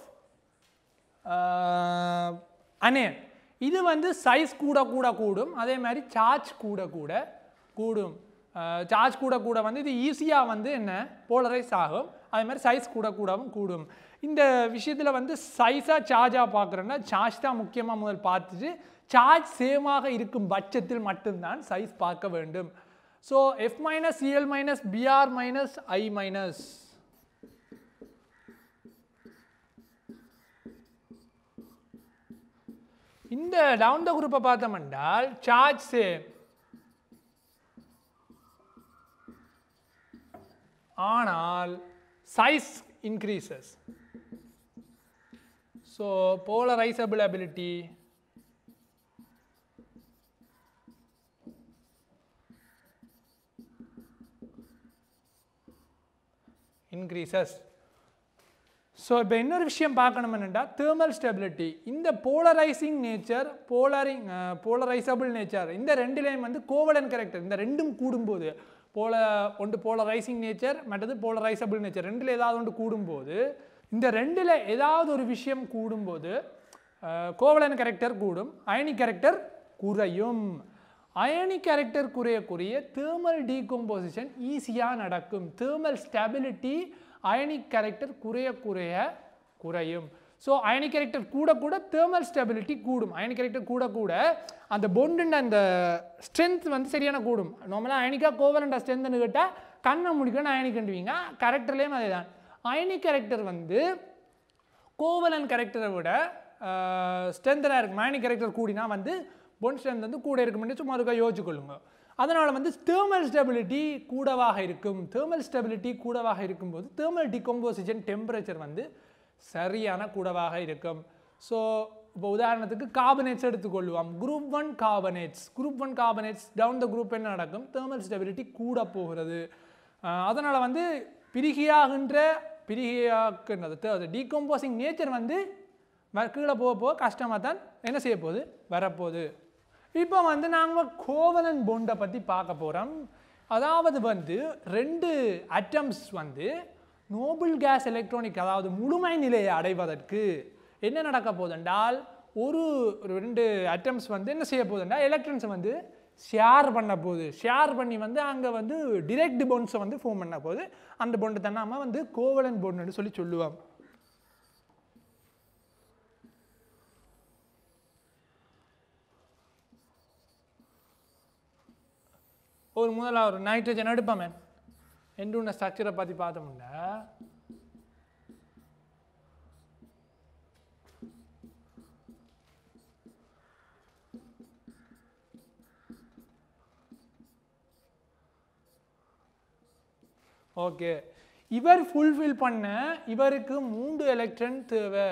அனே இது வந்து சைஸ் கூட கூட கூடும் அதே மாதிரி சார்ஜ் கூட கூட கூடும் சார்ஜ் கூட கூட வந்து இது ஈஸியாக வந்து என்ன போலரைஸ் ஆகும் அதே மாதிரி சைஸ் கூட கூடவும் கூடும் இந்த விஷயத்தில் வந்து சைஸாக சார்ஜாக பார்க்குறோன்னா சார்ஜ் தான் முக்கியமாக முதல் பார்த்துட்டு சார்ஜ் சேமாக இருக்கும் பட்சத்தில் மட்டும்தான் சைஸ் பார்க்க வேண்டும் So, F minus EL minus BR minus I minus. In the down the group பார்த்தம் mandal, charge same ஆனால் size increases. So, polarizable ability increases so இப்போ இன்னொரு விஷயம் பார்க்கணும் என்னென்னா தேர்மல் ஸ்டெபிலிட்டி இந்த polarizing nature polarizing polarizable nature இந்த ரெண்டுலேயும் வந்து கோவலன் கேரக்டர் இந்த ரெண்டும் கூடும்போது போல ஒன்று போலரைசிங் நேச்சர் மற்றது போலரைசபிள் நேச்சர் ரெண்டில் ஏதாவது ஒன்று கூடும்போது இந்த ரெண்டில் ஏதாவது ஒரு விஷயம் கூடும்போது கோவலன் கேரக்டர் கூடும் அயனி கேரக்டர் குறையும் அயனி கேரக்டர் குறையக்குரிய தேர்மல் டீகம்போசிஷன் ஈஸியாக நடக்கும் தேர்மல் ஸ்டெபிலிட்டி அயனிக் கேரக்டர் குறைய குறைய குறையும் ஸோ அயனி கேரக்டர் கூட கூட தேர்மல் ஸ்டெபிலிட்டி கூடும் அயனி கேரக்டர் கூட கூட அந்த பொண்டுன்ற அந்த ஸ்ட்ரென்த் வந்து சரியான கூடும் நார்மலாக அயனிக்காக கோவலண்ட ஸ்ட்ரென்த்னு கேட்டால் கண்ணை முடிக்கணும் கண்டுவீங்க கேரக்டர்லேயும் அதே தான் அயனி கேரக்டர் வந்து கோவலன் கேரக்டரை விட ஸ்ட்ரென்தனாக இருக்கும் அயனி கேரக்டர் கூடினா வந்து பொன் ஸ்ட்ரென்த் வந்து கூட இருக்கும் சும்மா சும்மா இருக்கா யோசிச்சுக்கொள்ளுங்க அதனால் வந்து தேர்மல் ஸ்டெபிலிட்டி கூடவாக இருக்கும் தேர்மல் ஸ்டெபிலிட்டி கூடவாக இருக்கும்போது தேர்மல் டிகம்போசிஷன் டெம்பரேச்சர் வந்து சரியான கூடவாக இருக்கும் ஸோ இப்போ உதாரணத்துக்கு கார்பனேட்ஸ் எடுத்துக்கொள்வோம் group one carbonates group one carbonates down the group என்ன நடக்கும் தேர்மல் ஸ்டெபிலிட்டி கூட போகிறது அதனால் வந்து பிரிகியாகின்ற பிரிகியாக்குன்றது டீகம்போசிங் நேச்சர் வந்து கீழே போக போக கஷ்டமாக தான் என்ன செய்ய போகுது வரப்போகுது இப்போ வந்து நாங்கள் கோவலன் பொண்டை பற்றி பார்க்க போகிறோம் அதாவது வந்து ரெண்டு அட்டம்ஸ் வந்து நோபல் கேஸ் எலக்ட்ரானிக் அதாவது முழுமை நிலையை அடைவதற்கு என்ன நடக்க போதென்றால் ஒரு ரெண்டு அட்டம்ஸ் வந்து என்ன செய்ய போதுண்டா எலக்ட்ரான்ஸ் வந்து ஷேர் பண்ண போகுது ஷேர் பண்ணி வந்து அங்கே வந்து டிரெக்ட் பொண்ட்ஸை வந்து ஃபோம் பண்ண போகுது அந்த பொண்டு தன்னாமல் வந்து கோவலன் பொண்டுன்னு சொல்லி சொல்லுவாங்க ஒரு முதல்ல ஒரு நைட்ரஜன் எடுப்போமே என்று உள்ள ஸ்ட்ரக்சரை பற்றி பார்த்தோம்னா ஓகே இவர் ஃபுல்ஃபில் பண்ண இவருக்கு மூன்று எலக்ட்ரன் தேவை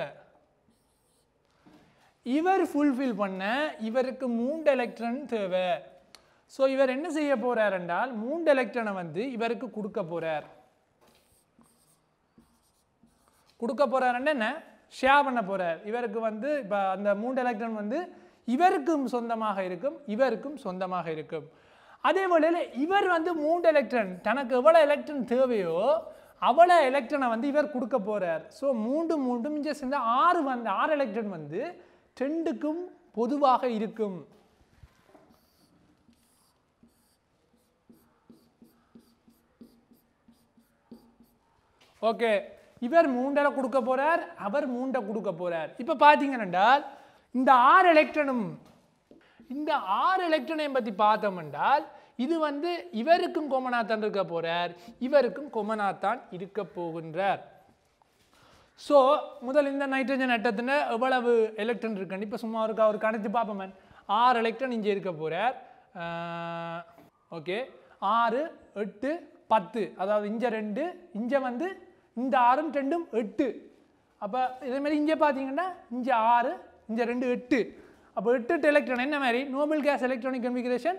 இவர் ஃபுல்ஃபில் பண்ண இவருக்கு மூன்று எலக்ட்ரன் தேவை ஸோ இவர் என்ன செய்ய போகிறார் என்றால் மூன்று எலக்ட்ரனை வந்து இவருக்கு கொடுக்க போகிறார் கொடுக்க போகிறார் என்ன ஷேர் பண்ண போகிறார் இவருக்கு வந்து இப்போ அந்த மூன்று எலக்ட்ரன் வந்து இவருக்கும் சொந்தமாக இருக்கும் இவருக்கும் சொந்தமாக இருக்கும் அதே போல இவர் வந்து மூன்று எலக்ட்ரன் தனக்கு எவ்வளோ எலக்ட்ரன் தேவையோ அவ்வளோ எலக்ட்ரனை வந்து இவர் கொடுக்க போகிறார் ஸோ மூன்று மூன்று மிஞ்ச சேர்ந்த ஆறு வந்து ஆறு எலக்ட்ரன் வந்து ரெண்டுக்கும் பொதுவாக இருக்கும் ஓகே இவர் மூண்டரை கொடுக்க போகிறார் அவர் மூண்டை கொடுக்க போகிறார் இப்போ பார்த்தீங்கன்னால் இந்த ஆறு எலக்ட்ரனும் இந்த ஆறு எலக்ட்ரனையும் பற்றி பார்த்தோம் என்றால் இது வந்து இவருக்கும் கோமனாத்தான் இருக்க போகிறார் இவருக்கும் தான் இருக்க போகின்றார் ஸோ முதல் இந்த நைட்ரஜன் அட்டத்தில் எவ்வளவு எலக்ட்ரன் இருக்குன்னு இப்போ சும்மா இருக்கா அவர் கணக்கு பார்ப்போம் ஆறு எலக்ட்ரன் இங்கே இருக்க போகிறார் ஓகே ஆறு எட்டு பத்து அதாவது இங்கே ரெண்டு இங்கே வந்து இந்த ஆறும் ரெண்டும் எட்டு அப்போ இதேமாரி இங்கே பார்த்தீங்கன்னா இங்கே ஆறு இங்கே ரெண்டு எட்டு அப்போ எட்டு எட்டு எலக்ட்ரான் என்ன மாதிரி நோபல் கேஸ் எலக்ட்ரானிக் கன்ஃபிகரேஷன்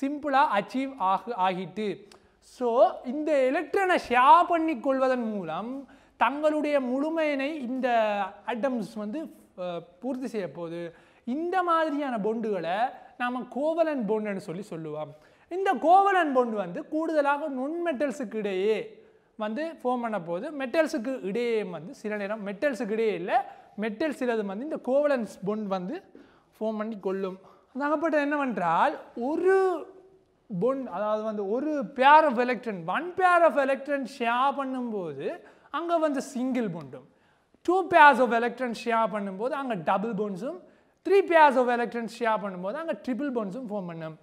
சிம்பிளாக அச்சீவ் ஆக ஆகிட்டு ஸோ இந்த எலக்ட்ரானை ஷேர் பண்ணி கொள்வதன் மூலம் தங்களுடைய முழுமையினை இந்த அட்டம்ஸ் வந்து பூர்த்தி செய்ய போகுது இந்த மாதிரியான பொண்டுகளை நாம் கோவலன் பொண்டுன்னு சொல்லி சொல்லுவோம் இந்த கோவலன் பொண்டு வந்து கூடுதலாக நுண்மெட்டல்ஸுக்கு இடையே வந்து ஃபோம் பண்ண போது மெட்டல்ஸுக்கு இடையே வந்து சில நேரம் மெட்டல்ஸுக்கு இடையே இல்லை மெட்டல் சிலது வந்து இந்த கோவலன்ஸ் பொன் வந்து ஃபோம் பண்ணி கொள்ளும் அகப்பட்ட என்னவென்றால் ஒரு பொன் அதாவது வந்து ஒரு pair of electron one pair of electron share பண்ணும்போது அங்கே வந்து சிங்கிள் பொண்டும் two pairs of electron share பண்ணும்போது அங்கே டபுள் பொன்ஸும் three pairs of electron share பண்ணும்போது அங்கே ட்ரிபிள் பொன்ஸும் ஃபோம் பண்ணும்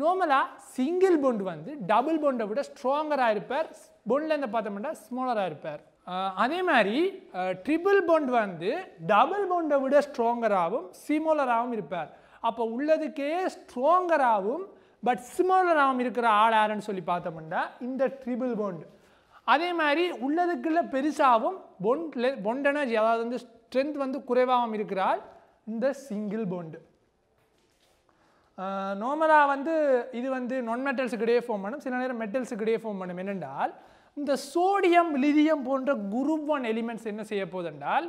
நார்மலாக சிங்கிள் பொண்டு வந்து டபுள் பொண்டை விட ஸ்ட்ராங்கராக இருப்பார் பொண்டில் இருந்து பார்த்தோம்னா ஸ்மாலராக இருப்பார் அதே மாதிரி ட்ரிபிள் பொண்ட் வந்து டபுள் பொண்டை விட ஸ்ட்ராங்கராகவும் சிமோலராகவும் இருப்பார் அப்போ உள்ளதுக்கே ஸ்ட்ராங்கராகவும் பட் சிமோலராகவும் இருக்கிற ஆள் யாருன்னு சொல்லி பார்த்தோம்னா இந்த ட்ரிபிள் பொண்டு அதே மாதிரி உள்ளதுக்குள்ள பெருசாகவும் பொண்ட் பொண்டனர்ஜி அதாவது வந்து ஸ்ட்ரென்த் வந்து குறைவாகவும் இருக்கிறாள் இந்த சிங்கிள் பொண்டு நார்மலாக வந்து இது வந்து நான் மெட்டல்ஸுக்கு இடையே ஃபார்ம் பண்ணும் சில நேரம் மெட்டல்ஸுக்கு இடையே ஃபார்ம் பண்ணும் என்னென்றால் இந்த சோடியம் லிதியம் போன்ற குரூப் ஒன் எலிமெண்ட்ஸ் என்ன செய்ய போதென்றால்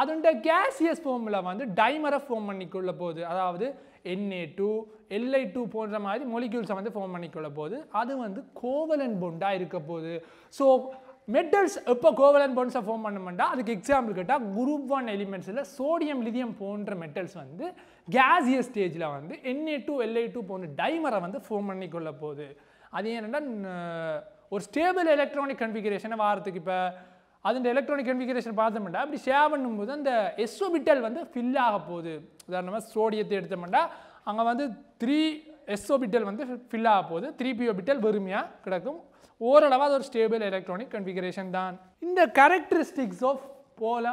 அதோட கேசியஸ் ஃபார்மில் வந்து டைமரை ஃபார்ம் பண்ணிக்கொள்ள போகுது அதாவது என்ஏ டூ எல்ஐ டூ போன்ற மாதிரி மொலிக்யூல்ஸை வந்து ஃபார்ம் பண்ணிக்கொள்ள போகுது அது வந்து கோவலன் பொண்டாக இருக்க போகுது ஸோ மெட்டல்ஸ் எப்போ கோவலன் பொண்ட்ஸை ஃபார்ம் பண்ண அதுக்கு எக்ஸாம்பிள் கேட்டால் குரூப் ஒன் எலிமெண்ட்ஸில் சோடியம் லிதியம் போன்ற மெட்டல்ஸ் வந்து கேசிய ஸ்டேஜில் வந்து என்ஏ டூ எல்ஏ டூ போன்ற டைமரை வந்து பண்ணி கொள்ள போகுது அது என்னென்னா ஒரு ஸ்டேபிள் எலக்ட்ரானிக் கன்ஃபிகரேஷனை வாரத்துக்கு இப்போ இந்த எலக்ட்ரானிக் கன்ஃபிகரேஷன் பார்த்தோம்னா அப்படி ஷேர் பண்ணும்போது அந்த எஸ்ஓபிட்டல் e வந்து ஃபில் ஆக போகுது உதாரணமாக சோடியத்தை எடுத்தோம்னா அங்கே வந்து த்ரீ எஸ்ஓபிட்டல் e வந்து ஃபில் ஆக போகுது த்ரீ பிஓபிட்டல் e வெறுமையாக கிடக்கும் ஓரளவாக அது ஒரு ஸ்டேபிள் எலக்ட்ரானிக் கன்ஃபிகரேஷன் தான் இந்த characteristics of polar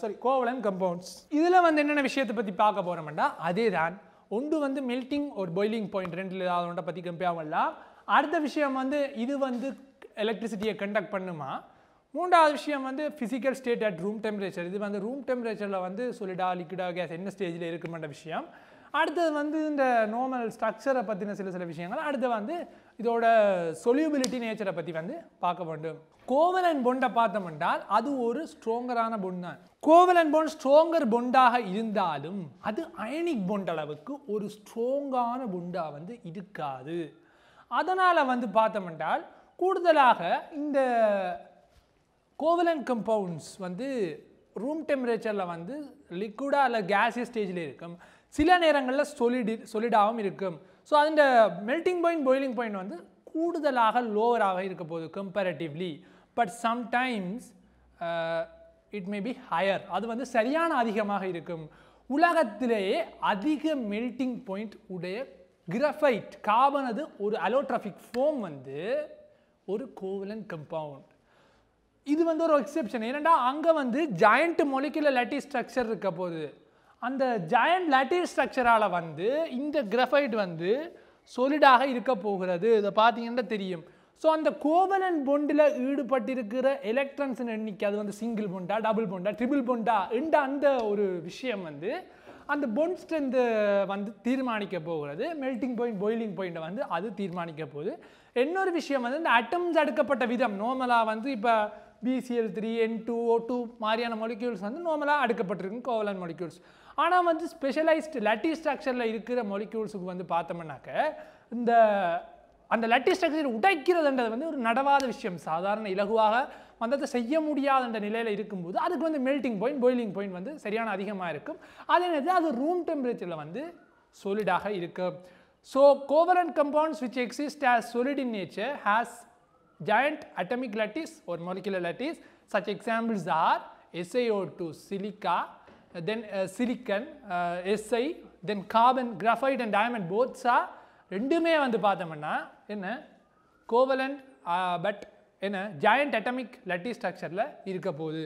sorry covalent compounds இதில் வந்து என்னென்ன விஷயத்தை பற்றி பார்க்க போகிறோம்னா அதே தான் ஒன்று வந்து மெல்டிங் ஒரு பாய்லிங் பாயிண்ட் ரெண்டில் ஏதாவது ஒன்றை பற்றி கம்பேர் பண்ணலாம் அடுத்த விஷயம் வந்து இது வந்து எலக்ட்ரிசிட்டியை கண்டக்ட் பண்ணுமா மூன்றாவது விஷயம் வந்து physical state at room temperature இது வந்து ரூம் டெம்பரேச்சரில் வந்து சொல்லிடா லிக்விடா கேஸ் என்ன ஸ்டேஜில் இருக்குமென்ற விஷயம் அடுத்தது வந்து இந்த நார்மல் ஸ்ட்ரக்சரை பற்றின சில சில விஷயங்கள் அடுத்து வந்து இதோட சொல்யூபிலிட்டி நேச்சரை பற்றி வந்து பார்க்க வேண்டும் கோவலன் பொண்டை பார்த்தோம் என்றால் அது ஒரு ஸ்ட்ராங்கரான பொன் தான் கோவலன் பொன் ஸ்ட்ராங்கர் பொண்டாக இருந்தாலும் அது அயனிக் பொண்ட் அளவுக்கு ஒரு ஸ்ட்ராங்கான பொண்டாக வந்து இருக்காது அதனால் வந்து பார்த்தோம் என்றால் கூடுதலாக இந்த கோவலன் கம்பவுண்ட்ஸ் வந்து ரூம் டெம்பரேச்சரில் வந்து லிக்விடாக இல்லை கேஸிய ஸ்டேஜில் இருக்கும் சில நேரங்களில் சொலிடி சொலிடாகவும் இருக்கும் ஸோ அந்த மெல்ட்டிங் பாயிண்ட் பாயிலிங் பாயிண்ட் வந்து கூடுதலாக லோவராக இருக்க போகுது comparatively but sometimes it may be higher அது வந்து சரியான அதிகமாக இருக்கும் உலகத்திலேயே அதிக மெல்டிங் பாயிண்ட் உடைய கிரஃபைட் காபனது ஒரு அலோட்ராஃபிக் ஃபோம் வந்து ஒரு கோவலன் கம்பவுண்ட் இது வந்து ஒரு எக்ஸெப்ஷன் ஏன்னா அங்கே வந்து ஜாயண்ட் மொலிக்குலர் லட்டி ஸ்ட்ரக்சர் இருக்க போது அந்த ஜாயண்ட் லட்டி ஸ்ட்ரக்சரால் வந்து இந்த கிரஃபைட் வந்து சொலிடாக இருக்க போகிறது இதை பார்த்தீங்கன்னா தெரியும் ஸோ அந்த கோவலன் பொண்டில் ஈடுபட்டிருக்கிற எலக்ட்ரான்ஸின் எண்ணிக்கை அது வந்து சிங்கிள் பொண்டா டபுள் பொண்டா ட்ரிபிள் பொண்டா என்ற அந்த ஒரு விஷயம் வந்து அந்த பொன் ஸ்ட்ரென்த்து வந்து தீர்மானிக்க போகிறது மெல்டிங் பாயிண்ட் பாயிலிங் பாயிண்ட்டை வந்து அது தீர்மானிக்க போகுது இன்னொரு விஷயம் வந்து இந்த அட்டம்ஸ் அடுக்கப்பட்ட விதம் நார்மலாக வந்து இப்போ PCl three N two O two மாதிரியான மொலிக்யூல்ஸ் வந்து நார்மலாக அடுக்கப்பட்டிருக்கு கோவலன் மொலிக்யூல்ஸ் ஆனால் வந்து ஸ்பெஷலைஸ்டு லட்டி ஸ்ட்ரக்சரில் இருக்கிற மொலிக்யூல்ஸுக்கு வந்து பார்த்தோம்னாக்க இந்த அந்த லட்டி ஸ்ட்ரக்சர் உடைக்கிறதுன்றது வந்து ஒரு நடவாத விஷயம் சாதாரண இலகுவாக வந்தது செய்ய முடியாதுன்ற நிலையில் இருக்கும்போது அதுக்கு வந்து மெல்ட்டிங் பாயிண்ட் பாயிலிங் பாயிண்ட் வந்து சரியான அதிகமாக இருக்கும் அதே நேரத்தில் அது ரூம் டெம்பரேச்சரில் வந்து சொலிடாக இருக்கும் so covalent compounds which exist as solid in nature has giant atomic lattice ஒரு molecular lattice such examples are SiO2 silica then uh, silicon uh, Si then carbon graphite and diamond both ரெண்டுமே வந்து பார்த்தோம்னா என்ன covalent but uh, என்ன giant atomic lattice ஸ்ட்ரக்சரில் இருக்க போகுது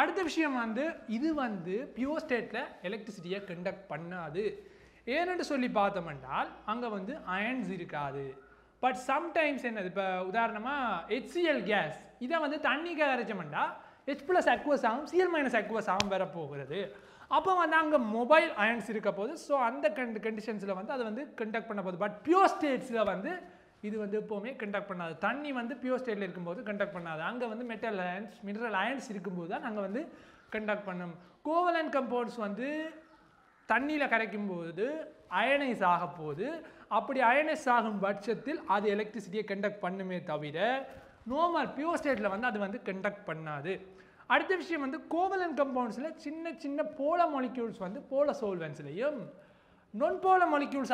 அடுத்த விஷயம் வந்து இது வந்து பியூர் ஸ்டேட்டில் எலக்ட்ரிசிட்டியை கண்டக்ட் பண்ணாது ஏன்னு சொல்லி பார்த்தோம் அங்கே வந்து அயன்ஸ் இருக்காது பட் சம்டைம்ஸ் என்னது இப்போ உதாரணமாக ஹெச்சிஎல் கேஸ் இதை வந்து தண்ணி அரைச்சோம்னா ஹெச் ப்ளஸ் அக்வஸ் ஆகும் சிஎல் மைனஸ் அக்வஸ் ஆகும் வரப்போகிறது அப்போ வந்து அங்கே மொபைல் அயன்ஸ் இருக்க போது ஸோ அந்த கண்ட் கண்டிஷன்ஸில் வந்து அதை வந்து கண்டக்ட் பண்ண போகுது பட் பியூர் ஸ்டேட்ஸில் வந்து இது வந்து எப்போவுமே கண்டக்ட் பண்ணாது தண்ணி வந்து பியூர் ஸ்டேட்டில் இருக்கும்போது கண்டக்ட் பண்ணாது அங்கே வந்து மெட்டல் அயன்ஸ் மினரல் அயன்ஸ் இருக்கும்போது தான் அங்கே வந்து கண்டக்ட் பண்ணோம் கோவலன் கம்பவுண்ட்ஸ் வந்து தண்ணியில் கரைக்கும் போது அயனைஸ் ஆக போது அப்படி அயனைஸ் ஆகும் பட்சத்தில் அது எலக்ட்ரிசிட்டியை கண்டக்ட் பண்ணுமே தவிர நோமல் பியூர் ஸ்டேட்டில் வந்து அது வந்து கண்டக்ட் பண்ணாது அடுத்த விஷயம் வந்து கோவலன் கம்பவுண்ட்ஸில் சின்ன சின்ன போல மாலிக்யூல்ஸ் வந்து போல சோல்வென்ஸ்லையும் நொன்போல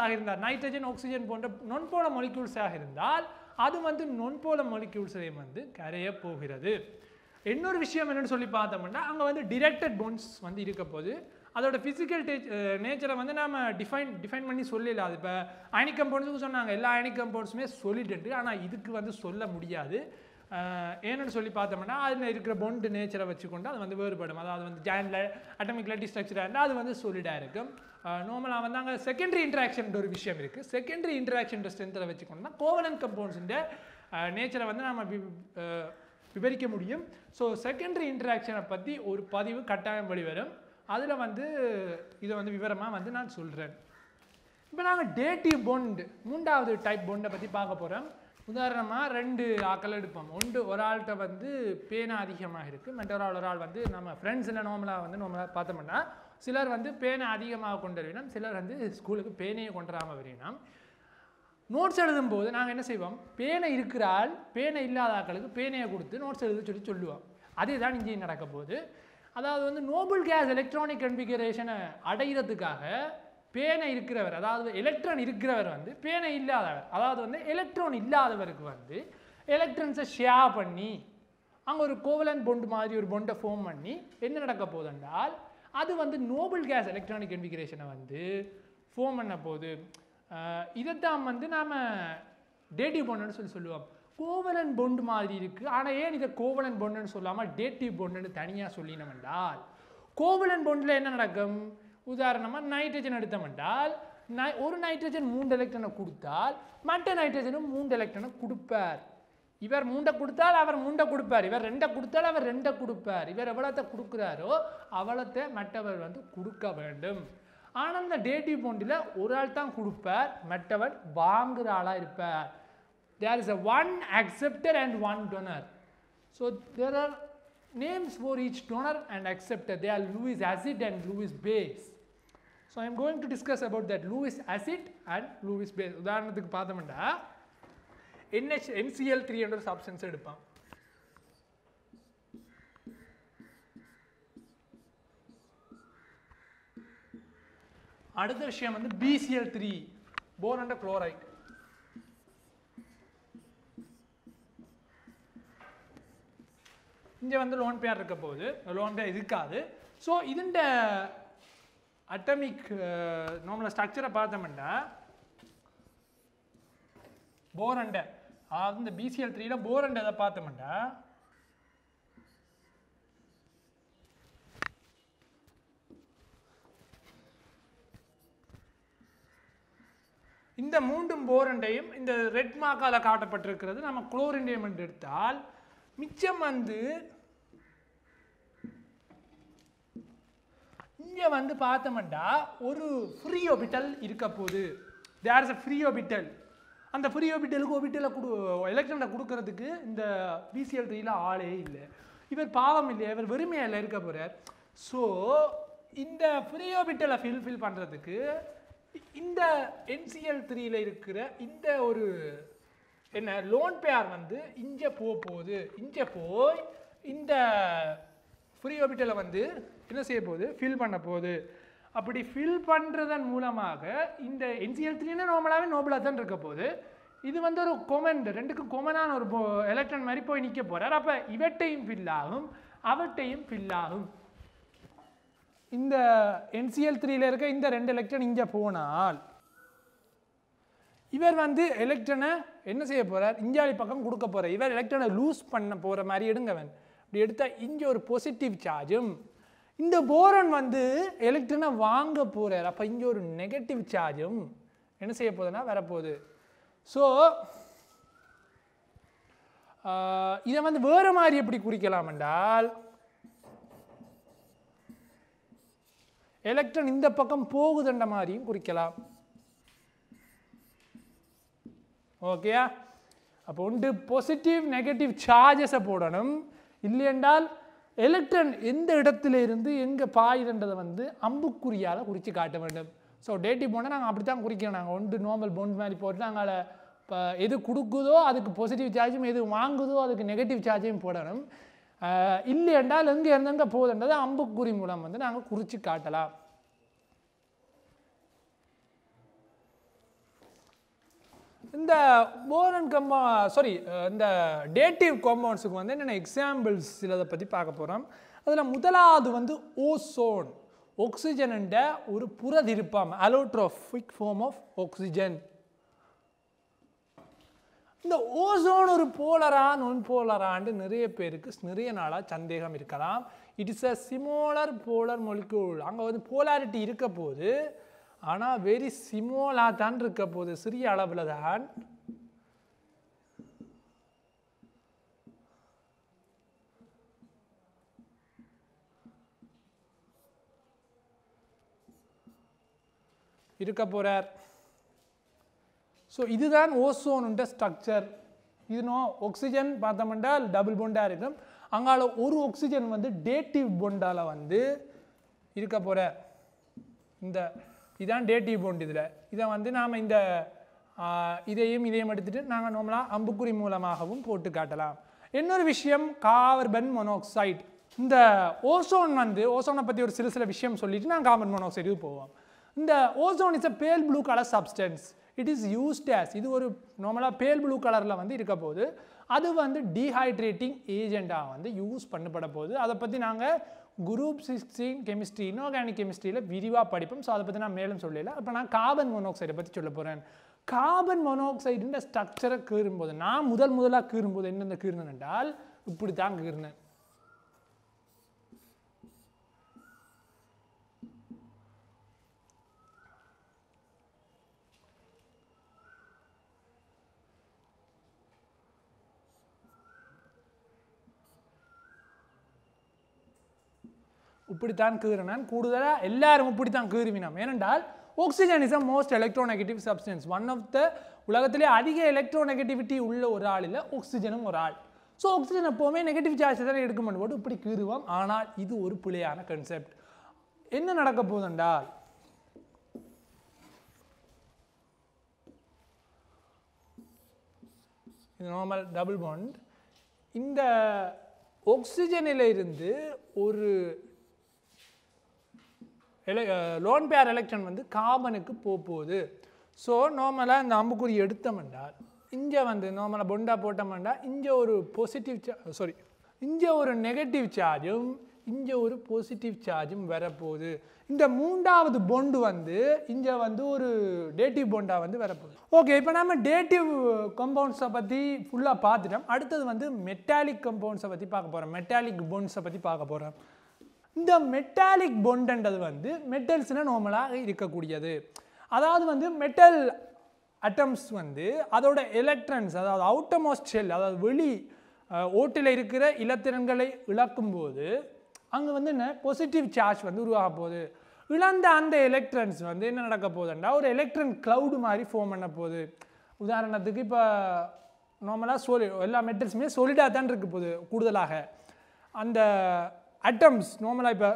ஆக இருந்தால் நைட்ரஜன் ஆக்சிஜன் போன்ற நொன்போல மாலிக்யூல்ஸாக இருந்தால் அது வந்து நொன்போல மொலிக்யூல்ஸையும் வந்து கரைய போகிறது இன்னொரு விஷயம் என்னென்னு சொல்லி பார்த்தோம்னா அங்கே வந்து டிரெக்டட் போன்ஸ் வந்து இருக்க போது அதோட ஃபிசிக்கல் டே நேச்சரை வந்து நம்ம டிஃபைன் டிஃபைன் பண்ணி சொல்லல அது இப்போ அயனிக் கம்பவுண்ட்ஸுக்கு சொன்னாங்க எல்லா அயனிக் கம்பவுண்ட்ஸுமே சொல்லிட்டு ஆனால் இதுக்கு வந்து சொல்ல முடியாது ஏன்னு சொல்லி பார்த்தோம்னா அதில் இருக்கிற பொண்டு நேச்சரை வச்சுக்கொண்டு அது வந்து வேறுபடும் அதாவது வந்து ஜாயின்ல லட்டி ஸ்ட்ரக்சராக இருந்தால் அது வந்து சொல்லிடாக இருக்கும் நார்மலாக வந்து அங்கே செகண்டரி இன்ட்ராக்ஷன் ஒரு விஷயம் இருக்குது செகண்டரி இன்ட்ராக்ஷன் ஸ்ட்ரென்த்தில் வச்சுக்கணும்னா கோவலன் கம்பவுண்ட்ஸுட நேச்சரை வந்து நம்ம விவரிக்க முடியும் ஸோ செகண்டரி இன்ட்ராக்ஷனை பற்றி ஒரு பதிவு கட்டாயம் வெளிவரும் அதில் வந்து இதை வந்து விவரமாக வந்து நான் சொல்கிறேன் இப்போ நாங்கள் டேட்டிவ் பொண்டு மூன்றாவது டைப் பொண்டை பற்றி பார்க்க போகிறோம் உதாரணமாக ரெண்டு ஆக்கள் எடுப்போம் ஒன்று ஒரு ஆள்கிட்ட வந்து பேனா அதிகமாக இருக்குது மற்றொரு ஆள் ஒரு ஆள் வந்து நம்ம ஃப்ரெண்ட்ஸ் இல்லை நார்மலாக வந்து நார்மலாக பார்த்தோம்னா சிலர் வந்து பேனை அதிகமாக கொண்டு வரணும் சிலர் வந்து ஸ்கூலுக்கு பேனையை கொண்டு வராமல் வரணும் நோட்ஸ் எழுதும் போது நாங்கள் என்ன செய்வோம் பேனை இருக்கிற ஆள் பேனை இல்லாத ஆக்களுக்கு பேனையை கொடுத்து நோட்ஸ் எழுத சொல்லி சொல்லுவோம் அதே தான் இங்கேயும் நடக்க போகுது அதாவது வந்து நோபல் கேஸ் எலக்ட்ரானிக் கன்ஃபிகரேஷனை அடைகிறதுக்காக பேனை இருக்கிறவர் அதாவது எலக்ட்ரான் இருக்கிறவர் வந்து பேனை இல்லாதவர் அதாவது வந்து எலக்ட்ரான் இல்லாதவருக்கு வந்து எலக்ட்ரான்ஸை ஷேர் பண்ணி அங்கே ஒரு கோவலன் பொண்டு மாதிரி ஒரு பொண்டை ஃபோம் பண்ணி என்ன நடக்க போதென்றால் அது வந்து நோபல் கேஸ் எலக்ட்ரானிக் கன்ஃபிகரேஷனை வந்து ஃபோம் பண்ண போது இதைத்தான் வந்து நாம் டேட்டிவ் பொண்ணுன்னு சொல்லி சொல்லுவோம் கோவலன் பொண்டு மாதிரி இருக்குது ஆனால் ஏன் இதை கோவலன் பொண்டுன்னு சொல்லாமல் டேட்டிவ் பொண்டுன்னு தனியாக சொல்லினோம் என்றால் கோவலன் பொண்டில் என்ன நடக்கும் உதாரணமாக நைட்ரஜன் எடுத்தமென்றால் நை ஒரு நைட்ரஜன் மூன்று எலக்ட்ரனை கொடுத்தால் மற்ற நைட்ரஜனும் மூன்று எலக்ட்ரனை கொடுப்பார் இவர் மூண்டை கொடுத்தால் அவர் மூண்டை கொடுப்பார் இவர் ரெண்டை கொடுத்தால் அவர் ரெண்டை கொடுப்பார் இவர் எவ்வளோத்தை கொடுக்குறாரோ அவ்வளோத்தை மற்றவர் வந்து கொடுக்க வேண்டும் ஆனால் இந்த டேட்டி போண்டில் ஒரு ஆள் தான் கொடுப்பார் மற்றவர் வாங்குகிற ஆளாக இருப்பார் there is a one acceptor and one donor so there are names for each donor and acceptor they are Lewis acid and is base so I going to discuss about that Lewis acid and Lewis base உதாரணத்துக்கு பார்த்தோம்னா NH NCl three hundred சாப்ஷன்ஸ் எடுப்பான் அடுத்த விஷயம் வந்து PCl three போர் and chloride இங்கே வந்து லோன் பேர் இருக்க போகுது லோன் பேர் இருக்காது ஸோ இதுண்ட அட்டமிக் நம்மளை ஸ்ட்ரக்சரை பார்த்தோம்னா போர் அண்டை அதாவது இந்த பிசிஎல் த்ரீல போர் அண்டை அதை பார்த்தோம்னா இந்த மூன்றும் போரண்டையும் இந்த ரெட் மார்க்கால் காட்டப்பட்டிருக்கிறது நம்ம குளோரிண்டியம் என்று எடுத்தால் மிச்சம் வந்து இங்கே வந்து பார்த்தோம்னா ஒரு ஃப்ரீ ஒபிட்டல் இருக்க போகுது there is a free orbital அந்த ஃப்ரீ ஒபிட்டலுக்கு ஒபிட்டலை கொடு எலெக்ட்ரனை கொடுக்கறதுக்கு இந்த பிசிஎல் த்ரீயில் ஆளே இல்லை இவர் பாவம் இல்லை இவர் வெறுமையில் இருக்க போகிறார் ஸோ இந்த ஃப்ரீ ஒபிட்டலை ஃபில் ஃபில் பண்ணுறதுக்கு இந்த என்சிஎல் த்ரீயில் இருக்கிற இந்த ஒரு என்ன லோன் பேர் வந்து இங்கே போக போகுது இங்கே போய் இந்த ஃப்ரீ ஆர்பிட்டலை வந்து என்ன செய்ய போகுது ஃபில் பண்ண போகுது அப்படி ஃபில் பண்ணுறதன் மூலமாக இந்த என்சிஎல் த்ரீனா நார்மலாகவே நோபலாக தான் இருக்க போகுது இது வந்து ஒரு கொமன் ரெண்டுக்கும் கொமனான ஒரு எலக்ட்ரான் மாதிரி போய் நிற்க போகிறார் அப்போ இவற்றையும் ஃபில் ஆகும் அவட்டையும் ஃபில் ஆகும் இந்த என்சிஎல் த்ரீல இருக்க இந்த ரெண்டு எலக்ட்ரான் இங்கே போனால் இவர் வந்து எலக்ட்ரனை என்ன செய்ய போகிறார் இந்தியாவி பக்கம் கொடுக்க போகிறார் இவர் எலக்ட்ரனை லூஸ் பண்ண போகிற மாதிரி எடுங்கவன் இப்படி எடுத்தால் இங்கே ஒரு பாசிட்டிவ் சார்ஜும் இந்த போரன் வந்து எலக்ட்ரானை வாங்க போகிறார் அப்போ இங்கே ஒரு நெகட்டிவ் சார்ஜும் என்ன செய்ய போகுதுன்னா வரப்போகுது ஸோ இதை வந்து வேறு மாதிரி எப்படி குறிக்கலாம் என்றால் எலக்ட்ரான் இந்த பக்கம் போகுதுன்ற மாதிரியும் குறிக்கலாம் ஓகேயா அப்போ ஒன்று பாசிட்டிவ் நெகட்டிவ் சார்ஜஸை போடணும் இல்லையென்றால் எலக்ட்ரன் எந்த இடத்துல இருந்து எங்கே பாயுதுன்றதை வந்து அம்புக்குறியால் குறித்து காட்ட வேண்டும் ஸோ டேட்டி போனால் நாங்கள் அப்படி தான் குறிக்கணும் நாங்கள் ஒன்று நார்மல் பொண்ட் மாதிரி போட்டு நாங்கள் இப்போ எது கொடுக்குதோ அதுக்கு பாசிட்டிவ் சார்ஜும் எது வாங்குதோ அதுக்கு நெகட்டிவ் சார்ஜையும் போடணும் இல்லை என்றால் எங்கே இருந்தங்க போகுதுன்றதை அம்புக்குறி மூலம் வந்து நாங்கள் குறித்து காட்டலாம் இந்த அண்ட் கம்மா சாரி இந்த டேட்டிவ் காம்பவுண்ட்ஸுக்கு வந்து என்னென்ன எக்ஸாம்பிள்ஸ் சிலதை பற்றி பார்க்க போகிறோம் அதில் முதலாவது வந்து ஓசோன் ஆக்சிஜன்ட ஒரு புறதிருப்பம் அலோட்ரோஃபிக் ஃபார்ம் ஆஃப் ஆக்சிஜன் இந்த ஓசோன் ஒரு போலரா நொன் போலரான்னு நிறைய பேருக்கு நிறைய நாளாக சந்தேகம் இருக்கலாம் it is a similar polar molecule அங்கே வந்து போலாரிட்டி இருக்க போது ஆனால் வெரி சிமோலாக தான் இருக்க போது சிறிய அளவில் தான் இருக்க போகிறார் ஸோ இதுதான் ஓசோனுன்ற ஸ்ட்ரக்சர் இதுனோ ஆக்சிஜன் பார்த்தோம்னா டபுள் பொண்டாக இருக்கும் அங்கால ஒரு ஆக்சிஜன் வந்து டேட்டிவ் பொண்டால் வந்து இருக்க போகிற இந்த இதுதான் டேட்டி போண்ட் இதில் இதை வந்து நாம் இந்த இதையும் இதையும் எடுத்துகிட்டு நாங்கள் நார்மலாக அம்புக்குறி மூலமாகவும் போட்டு காட்டலாம் இன்னொரு விஷயம் கார்பன் மொனோக்சைடு இந்த ஓசோன் வந்து ஓசோனை பற்றி ஒரு சில சில விஷயம் சொல்லிவிட்டு நான் கார்பன் மொனோக்சைடு போவோம் இந்த ozone is a pale blue colour substance it is used as இது ஒரு நார்மலாக பேல் ப்ளூ கலரில் வந்து இருக்க போது அது வந்து டீஹைட்ரேட்டிங் ஏஜெண்டாக வந்து யூஸ் பண்ணப்பட போகுது அதை பற்றி நாங்கள் குரூப் சிக்ஸ்டீன் கெமிஸ்ட்ரி இன்னோர்கானிக் கெமிஸ்ட்ரியில் விரிவாக படிப்போம் ஸோ அதை பற்றி நான் மேலும் சொல்லல இப்போ நான் கார்பன் மோனோக்சைடை பற்றி சொல்ல போகிறேன் கார்பன் மோனோக்சைடுன்ற ஸ்ட்ரக்சரை கீறும்போது நான் முதல் முதலாக கீறும்போது என்னென்ன கீறினேன் என்றால் இப்படி தான் கீறினேன் இப்படித்தான் கீறினான் கூடுதலாக எல்லாரும் இப்படித்தான் கீறுவினோம் ஏனென்றால் oxygen is a most electronegative substance one of the உலகத்திலே அதிக எலக்ட்ரோ நெகட்டிவிட்டி உள்ள ஒரு ஆள் இல்லை ஆக்சிஜனும் ஒரு ஆள் ஸோ ஆக்சிஜன் எப்போவுமே நெகட்டிவ் சார்ஜ் தானே எடுக்க போது இப்படி கீறுவோம் ஆனால் இது ஒரு பிழையான கன்செப்ட் என்ன நடக்க போதுண்டால் இது நார்மல் டபுள் பாண்ட் இந்த ஆக்சிஜனில் இருந்து ஒரு லோன் பேர் எலெக்ஷன் வந்து காமனுக்கு போகுது ஸோ நார்மலாக இந்த அம்புக்குறி எடுத்தோம்னா இங்கே வந்து நார்மலாக பொண்டா போட்டோம்னா இங்கே ஒரு பாசிட்டிவ் சாரி இங்கே ஒரு நெகட்டிவ் சார்ஜும் இங்கே ஒரு பாசிட்டிவ் சார்ஜும் வரப்போகுது இந்த மூன்றாவது பொண்டு வந்து இங்கே வந்து ஒரு டேட்டிவ் பொண்டாக வந்து வரப்போகுது ஓகே இப்போ நம்ம டேட்டிவ் கம்பவுண்ட்ஸை பற்றி ஃபுல்லாக பார்த்துட்டோம் அடுத்தது வந்து மெட்டாலிக் கம்பவுண்ட்ஸை பற்றி பார்க்க போகிறோம் மெட்டாலிக் பொண்ட்ஸை பற்றி பார்க்க போகிறோம் இந்த மெட்டாலிக் பொண்டன்றது வந்து மெட்டல்ஸில் நார்மலாக இருக்கக்கூடியது அதாவது வந்து மெட்டல் அட்டம்ஸ் வந்து அதோட எலக்ட்ரன்ஸ் அதாவது அவுட்டமோஸ்ட் செல் அதாவது வெளி ஓட்டில் இருக்கிற இலத்திரன்களை இழக்கும் போது அங்கே வந்து என்ன பொசிட்டிவ் சார்ஜ் வந்து உருவாக போகுது இழந்த அந்த எலக்ட்ரன்ஸ் வந்து என்ன நடக்க போகுதுன்னா ஒரு எலக்ட்ரன் க்ளவுடு மாதிரி ஃபார்ம் பண்ண போகுது உதாரணத்துக்கு இப்போ நார்மலாக சோலி எல்லா மெட்டல்ஸுமே சொலிடாக தான் இருக்க போகுது கூடுதலாக அந்த அட்டம்ஸ் நார்மலாக இப்போ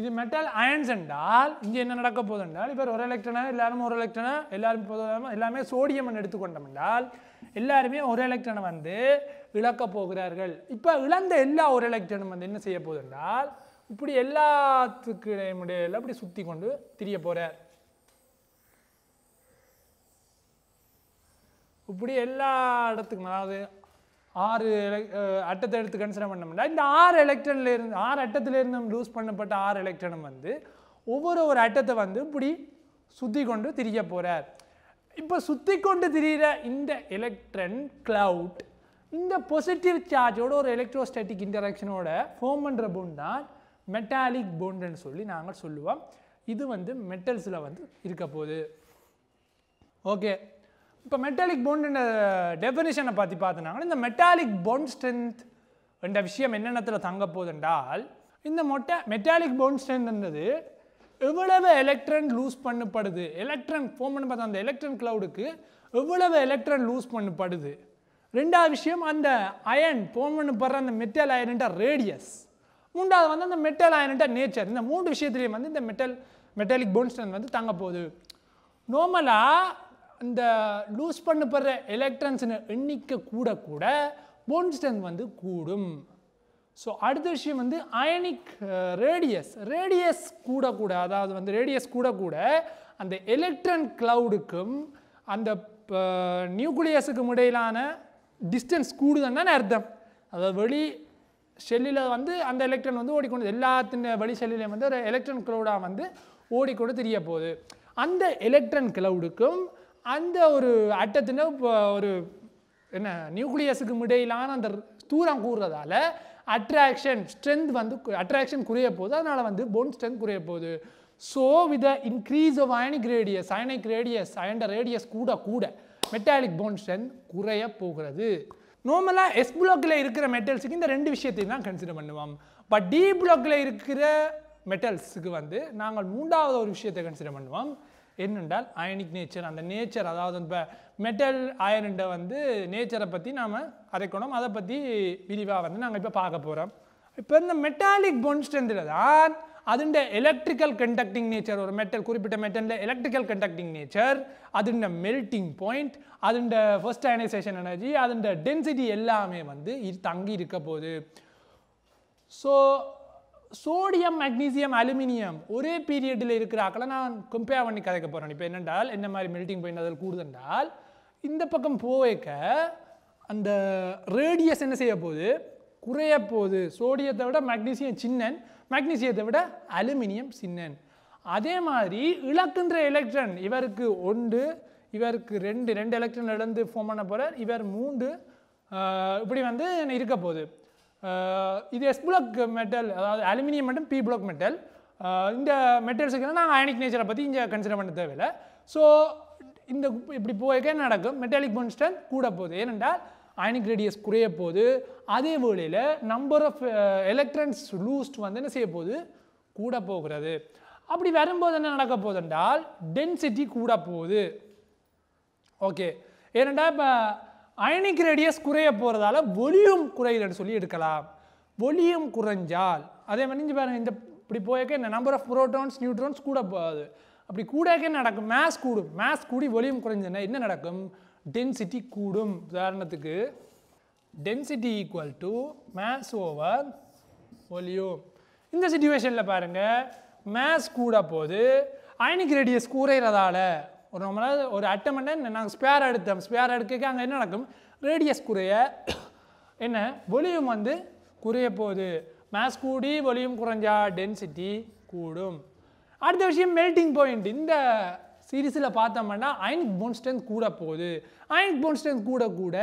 இது மெட்டல் அயன்ஸ் என்றால் இங்கே என்ன நடக்க போகுது என்றால் இப்போ ஒரு எலக்ட்ரனா எல்லாரும் ஒரு எலக்ட்ரனா எல்லாரும் எல்லாமே சோடியம் எடுத்துக்கொண்டோம் என்றால் எல்லாருமே ஒரு எலக்ட்ரனை வந்து இழக்க போகிறார்கள் இப்போ இழந்த எல்லா ஒரு எலக்ட்ரனும் வந்து என்ன செய்ய போகுது என்றால் இப்படி எல்லாத்துக்கு இடையில இப்படி சுற்றி கொண்டு திரிய போகிறார் இப்படி எல்லா இடத்துக்கும் அதாவது ஆறு அட்டத்தை எடுத்து கன்சிடர் பண்ணோம்னா இந்த ஆறு எலக்ட்ரன்ல இருந்து ஆறு அட்டத்திலிருந்து லூஸ் பண்ணப்பட்ட ஆறு எலெக்ட்ரனும் வந்து ஒவ்வொரு ஒரு அட்டத்தை வந்து இப்படி சுற்றி கொண்டு திரிய போகிறார் இப்போ சுற்றி கொண்டு திரிகிற இந்த எலக்ட்ரன் கிளவுட் இந்த பொசிட்டிவ் சார்ஜோட ஒரு எலக்ட்ரோஸ்டேட்டிக் இன்டராக்ஷனோட ஃபார்ம் பண்ணுற பொண்டு தான் மெட்டாலிக் பொண்டுன்னு சொல்லி நாங்கள் சொல்லுவோம் இது வந்து மெட்டல்ஸில் வந்து இருக்க போகுது ஓகே இப்போ மெட்டாலிக் பொண்டுன்ற டெஃபினேஷனை பற்றி பார்த்தோன்னா இந்த மெட்டாலிக் பொண்ட் ஸ்ட்ரென்த் என்ற விஷயம் என்னென்னத்தில் தங்க போகுதுன்றால் இந்த மொட்டை மெட்டாலிக் பொண்ட் ஸ்ட்ரென்த்ன்றது எவ்வளவு எலக்ட்ரன் லூஸ் பண்ணப்படுது எலக்ட்ரன் ஃபோம் பண்ண பார்த்தா அந்த எலக்ட்ரன் கிளவுடுக்கு எவ்வளவு எலக்ட்ரன் லூஸ் பண்ணப்படுது ரெண்டாவது விஷயம் அந்த அயன் போமன்னு படுற அந்த மெட்டல் அயன்ட்ட ரேடியஸ் மூன்றாவது வந்து அந்த மெட்டல் அயன்ட்டா நேச்சர் இந்த மூன்று விஷயத்துலேயும் வந்து இந்த மெட்டல் மெட்டாலிக் போன்ஸ்டன் வந்து தங்க போகுது நார்மலாக இந்த லூஸ் பண்ணப்படுற எலக்ட்ரான்ஸ் எண்ணிக்க கூட கூட போன்ஸ்டன் வந்து கூடும் ஸோ அடுத்த விஷயம் வந்து அயனிக் ரேடியஸ் ரேடியஸ் கூட கூட அதாவது வந்து ரேடியஸ் கூட கூட அந்த எலக்ட்ரான் கிளவுடுக்கும் அந்த நியூக்ளியஸுக்கும் uh, இடையிலான டிஸ்டன்ஸ் கூடுதுன்னு அர்த்தம் அதாவது வெளி ஷெல்லில் வந்து அந்த எலக்ட்ரான் வந்து ஓடிக்கொண்டு எல்லாத்தின் வழி ஷெல்லிலையும் வந்து ஒரு எலக்ட்ரான் கிளவுடாக வந்து ஓடிக்கொண்டு தெரிய போகுது அந்த எலக்ட்ரான் கிளவுடுக்கும் அந்த ஒரு அட்டத்தின் ஒரு என்ன நியூக்ளியஸுக்கு இடையிலான அந்த தூரம் கூறுறதால அட்ராக்ஷன் ஸ்ட்ரென்த் வந்து அட்ராக்ஷன் குறைய போகுது அதனால் வந்து போன் ஸ்ட்ரென்த் குறைய போகுது so with increase of ionic radius ionic radius அயண்ட ரேடியஸ் கூட கூட மெட்டாலிக் போன் ஸ்ட்ரென்த் குறைய போகிறது நார்மலாக எஸ் பிளாக்கில் இருக்கிற மெட்டல்ஸுக்கு இந்த ரெண்டு விஷயத்தையும் தான் கன்சிடர் பண்ணுவோம் பட் டி பிளாக்கில் இருக்கிற மெட்டல்ஸுக்கு வந்து நாங்கள் மூன்றாவது ஒரு விஷயத்தை கன்சிடர் பண்ணுவோம் என்னென்றால் அயனிக் நேச்சர் அந்த நேச்சர் அதாவது இப்போ மெட்டல் அயன்ண்ட வந்து நேச்சரை பற்றி நாம் அரைக்கணும் அதை பற்றி விரிவாக வந்து நாங்கள் இப்போ பார்க்க போகிறோம் இப்போ இந்த மெட்டாலிக் பொன்ஸ்டந்தில் தான் അതിൻ്റെ ഇലക്ട്രിക്കൽ കണ്ടക്ടിങ് നേച്ചർ ഒരു മെറ്റൽ குறிப்பிட்ட മെറ്റലിൻ്റെ ഇലക്ട്രിക്കൽ കണ്ടക്ടിങ് നേച്ചർ അതിൻ്റെ മെൽറ്റിംഗ് പോയിൻറ്റ് അതിൻ്റെ ഫസ്റ്റ് അയനൈസേഷൻ എനർജി അതിൻ്റെ ഡെൻസിറ്റി எல்லாமே வந்து தங்கி இருக்க போகுது ஸோ சோடியம் மக்னீசியம் அலுமினியம் ஒரே பீரியடில் இருக்கிற ஆக்களை நான் கம்பேர் பண்ணி கதைக்க போகிறேன் இப்போ என்னென்றால் என்ன மாதிரி மெல்ட்டிங் பாயிண்ட் அதில் கூடுதென்றால் இந்த பக்கம் போவேக்க அந்த ரேடியஸ் என்ன செய்ய போகுது குறைய போகுது சோடியத்தை விட மக்னீசியம் சின்னன் மேக்னீசியத்தை விட அலுமினியம் சின்னன் அதே மாதிரி இழக்கின்ற எலக்ட்ரன் இவருக்கு ஒன்று இவருக்கு ரெண்டு ரெண்டு எலக்ட்ரன் இழந்து ஃபோம் பண்ண போகிறார் இவர் மூன்று இப்படி வந்து இருக்க போகுது இது எஸ் பிளாக் மெட்டல் அதாவது அலுமினியம் மட்டும் பி பிளாக் மெட்டல் இந்த மெட்டல்ஸுக்கு நாங்கள் அயனிக் நேச்சரை பற்றி இங்கே கன்சிடர் பண்ண தேவையில்லை ஸோ இந்த இப்படி போய்க்க நடக்கும் மெட்டாலிக் பொன்ஸ்டன் கூட போகுது ஏனென்றால் அயனிக் ரேடியஸ் குறைய போது அதே வேளையில் நம்பர் ஆஃப் எலக்ட்ரான்ஸ் லூஸ்ட் வந்து என்ன செய்ய போகுது கூட போகிறது அப்படி வரும்போது என்ன நடக்க போகுது என்றால் டென்சிட்டி கூட போகுது ஓகே ஏனெண்டா இப்போ அயனிக் ரேடியஸ் குறைய போகிறதால ஒலியும் குறையுதுன்னு சொல்லி எடுக்கலாம் ஒலியும் குறைஞ்சால் அதே மாதிரி பாருங்கள் இந்த இப்படி போயக்க இந்த நம்பர் ஆஃப் புரோட்டான்ஸ் நியூட்ரான்ஸ் கூட போகாது அப்படி கூடக்கே நடக்கும் மேஸ் கூடும் மேஸ் கூடி ஒலியும் குறைஞ்சதுன்னா என்ன நடக்கும் டென்சிட்டி கூடும் உதாரணத்துக்கு density equal to mass over volume இந்த சுச்சுவேஷனில் பாருங்கள் மேஸ் கூட போது அயனிக் ரேடியஸ் குறையிறதால ஒரு நம்மளால் ஒரு அட்டமெண்ட்டை நாங்கள் ஸ்பேர் எடுத்தோம் ஸ்பேர் எடுக்க அங்கே என்ன நடக்கும் ரேடியஸ் குறைய என்ன ஒலியும் வந்து குறைய போகுது மேஸ் கூடி ஒலியும் குறைஞ்சா டென்சிட்டி கூடும் அடுத்த விஷயம் மெல்ட்டிங் பாயிண்ட் இந்த சீரீஸில் பார்த்தோம்னா அயனிக் போன் ஸ்ட்ரென்த் கூட போகுது அயனிக் போன் ஸ்ட்ரென்த் கூட கூட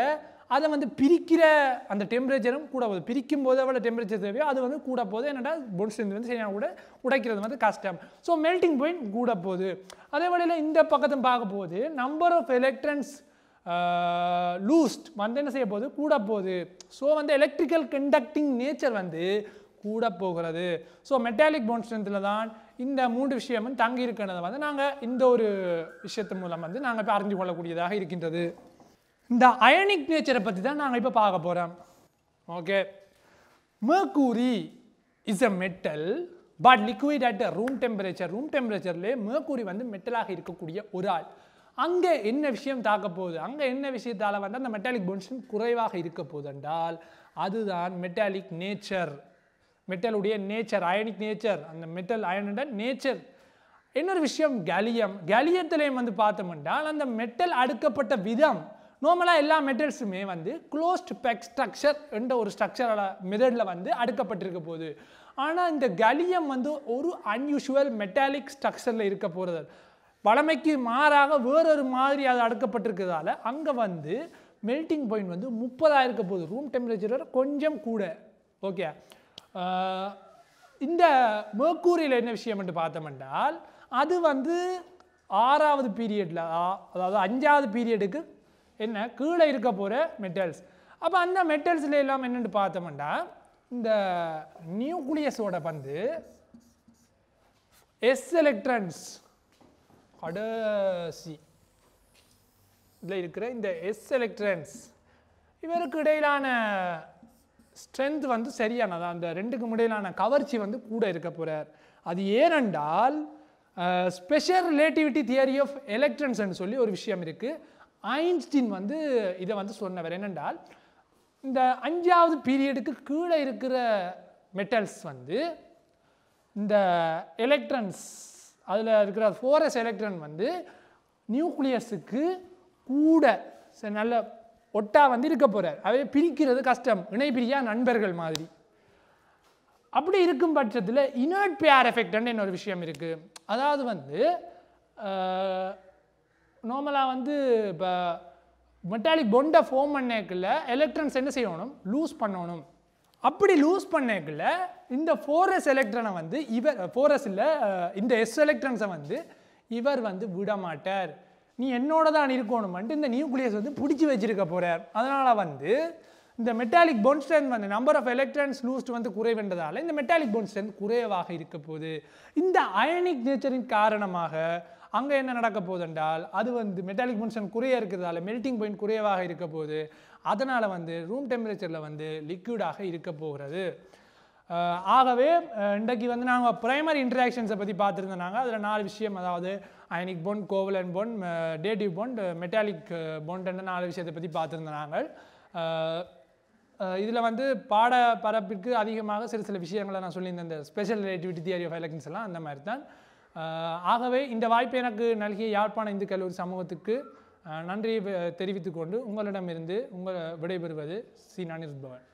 அதை வந்து பிரிக்கிற அந்த டெம்பரேச்சரும் கூட போகுது பிரிக்கும் போது எவ்வளோ டெம்பரேச்சர் தேவையோ அது வந்து கூட போகுது என்னென்னா போன் ஸ்ட்ரென்த் வந்து சரியாக கூட உடைக்கிறது வந்து கஷ்டம் ஸோ மெல்டிங் பாயிண்ட் கூட போகுது அதே வழியில் இந்த பக்கத்தும் பார்க்க போகுது நம்பர் ஆஃப் எலக்ட்ரன்ஸ் லூஸ்ட் வந்து என்ன செய்ய போகுது கூட போகுது ஸோ வந்து எலக்ட்ரிக்கல் கண்டக்டிங் நேச்சர் வந்து கூட போகிறது ஸோ மெட்டாலிக் போன் ஸ்ட்ரென்த்தில் தான் இந்த மூன்று விஷயமும் தங்கி இருக்கிறத வந்து நாங்கள் இந்த ஒரு விஷயத்து மூலம் வந்து நாங்கள் இப்போ அறிஞ்சு கொள்ளக்கூடியதாக இருக்கின்றது இந்த அயனிக் நேச்சரை பற்றி தான் நாங்கள் இப்போ பார்க்க போகிறோம் okay mercury is a metal but liquid at room temperature room டெம்பரேச்சர்லேயே மேக்கூரி வந்து மெட்டலாக இருக்கக்கூடிய ஒரு ஆள் அங்கே என்ன விஷயம் தாக்க போகுது அங்கே என்ன விஷயத்தால் வந்து அந்த மெட்டாலிக் பொன்ஷன் குறைவாக இருக்க போதென்றால் என்றால் அதுதான் மெட்டாலிக் நேச்சர் மெட்டலுடைய நேச்சர் அயனிக் நேச்சர் அந்த மெட்டல் அயனுடன் நேச்சர் இன்னொரு விஷயம் கேலியம் கேலியத்திலையும் வந்து பார்த்தோம் என்றால் அந்த மெட்டல் அடுக்கப்பட்ட விதம் நார்மலாக எல்லா மெட்டல்ஸுமே வந்து க்ளோஸ்ட் பேக் ஸ்ட்ரக்சர் என்ற ஒரு ஸ்ட்ரக்சரோட மெதடில் வந்து அடுக்கப்பட்டிருக்க போகுது ஆனால் இந்த கலியம் வந்து ஒரு அன்யூஷுவல் மெட்டாலிக் ஸ்ட்ரக்சரில் இருக்க போகிறது வளமைக்கு மாறாக வேறொரு மாதிரி அது அடுக்கப்பட்டிருக்கிறதால அங்கே வந்து மெல்ட்டிங் பாயிண்ட் வந்து முப்பதாக இருக்க போகுது ரூம் டெம்பரேச்சர் கொஞ்சம் கூட ஓகே இந்த மேற்கூரியில் என்ன விஷயம் என்று பார்த்தோம்னால் அது வந்து ஆறாவது பீரியடில் அதாவது அஞ்சாவது பீரியடுக்கு என்ன கீழே இருக்க போகிற மெட்டல்ஸ் அப்போ அந்த மெட்டல்ஸில் எல்லாம் என்னென்று பார்த்தோம்னா இந்த நியூக்ளியஸோட வந்து எஸ் எலக்ட்ரான்ஸ் கடைசி இதில் இருக்கிற இந்த எஸ் எலக்ட்ரான்ஸ் இவருக்கு இடையிலான ஸ்ட்ரென்த் வந்து சரியானதா அந்த ரெண்டுக்கு இடையிலான கவர்ச்சி வந்து கூட இருக்க போகிறார் அது ஏனென்றால் ஸ்பெஷல் ரிலேட்டிவிட்டி தியரி ஆஃப் எலக்ட்ரன்ஸ்ன்னு சொல்லி ஒரு விஷயம் இருக்குது ஐன்ஸ்டீன் வந்து இதை வந்து சொன்னவர் என்னென்றால் இந்த அஞ்சாவது பீரியடுக்கு கீழே இருக்கிற மெட்டல்ஸ் வந்து இந்த எலக்ட்ரன்ஸ் அதில் இருக்கிற ஃபோரஸ் எலக்ட்ரன் வந்து நியூக்ளியஸுக்கு கூட நல்ல ஒட்டா வந்து இருக்க போகிறார் அதே பிரிக்கிறது கஷ்டம் இணை பிரியா நண்பர்கள் மாதிரி அப்படி இருக்கும் பட்சத்தில் இனர்ட் பியார் எஃபெக்ட்னு இன்னொரு விஷயம் இருக்குது அதாவது வந்து நார்மலாக வந்து இப்போ மெட்டாலிக் பொண்டை ஃபோம் பண்ணக்குள்ள எலக்ட்ரான்ஸ் என்ன செய்யணும் லூஸ் பண்ணணும் அப்படி லூஸ் பண்ணக்குள்ள இந்த ஃபோரஸ் எலக்ட்ரானை வந்து இவர் ஃபோரஸ் இல்லை இந்த எஸ் எலக்ட்ரன்ஸை வந்து இவர் வந்து விடமாட்டார் நீ என்னோட தான் இருக்கணும்ட்டு இந்த நியூக்ளியஸ் வந்து பிடிச்சி வச்சிருக்க போகிறார் அதனால் வந்து இந்த மெட்டாலிக் போன் ஸ்ட்ரென்த் வந்து நம்பர் ஆஃப் எலக்ட்ரான்ஸ் லூஸ்ட் வந்து குறைவென்றதால் இந்த மெட்டாலிக் போன் ஸ்ட்ரென்த் குறைவாக இருக்க போகுது இந்த அயனிக் நேச்சரின் காரணமாக அங்கே என்ன நடக்க போதென்றால் அது வந்து மெட்டாலிக் போன் ஸ்ட்ரென்த் குறைய இருக்கிறதால மெல்ட்டிங் பாயிண்ட் குறைவாக இருக்க போகுது அதனால் வந்து ரூம் டெம்பரேச்சரில் வந்து லிக்யூடாக இருக்க போகிறது ஆகவே இன்றைக்கு வந்து நாங்கள் ப்ரைமரி இன்ட்ராக்ஷன்ஸை பற்றி பார்த்துருந்தோம் நாங்கள் அதில் நாலு விஷயம் அதாவது அயனிக் பொண்ட் கோவலன் பொன் டேடிவ் பொண்ட் மெட்டாலிக் பொண்டுன்னு நாலு விஷயத்தை பற்றி பார்த்துருந்தோம் நாங்கள் இதில் வந்து பாட பரப்பிற்கு அதிகமாக சிறு சில விஷயங்களை நான் சொல்லியிருந்தேன் இந்த special relativity theory of electrons எல்லாம் அந்த மாதிரி தான் ஆகவே இந்த வாய்ப்பை எனக்கு நல்கிய யாழ்ப்பாண இந்து கல்லூரி சமூகத்துக்கு நன்றியை தெரிவித்துக்கொண்டு உங்களிடமிருந்து உங்கள் விடைபெறுவது சி நான்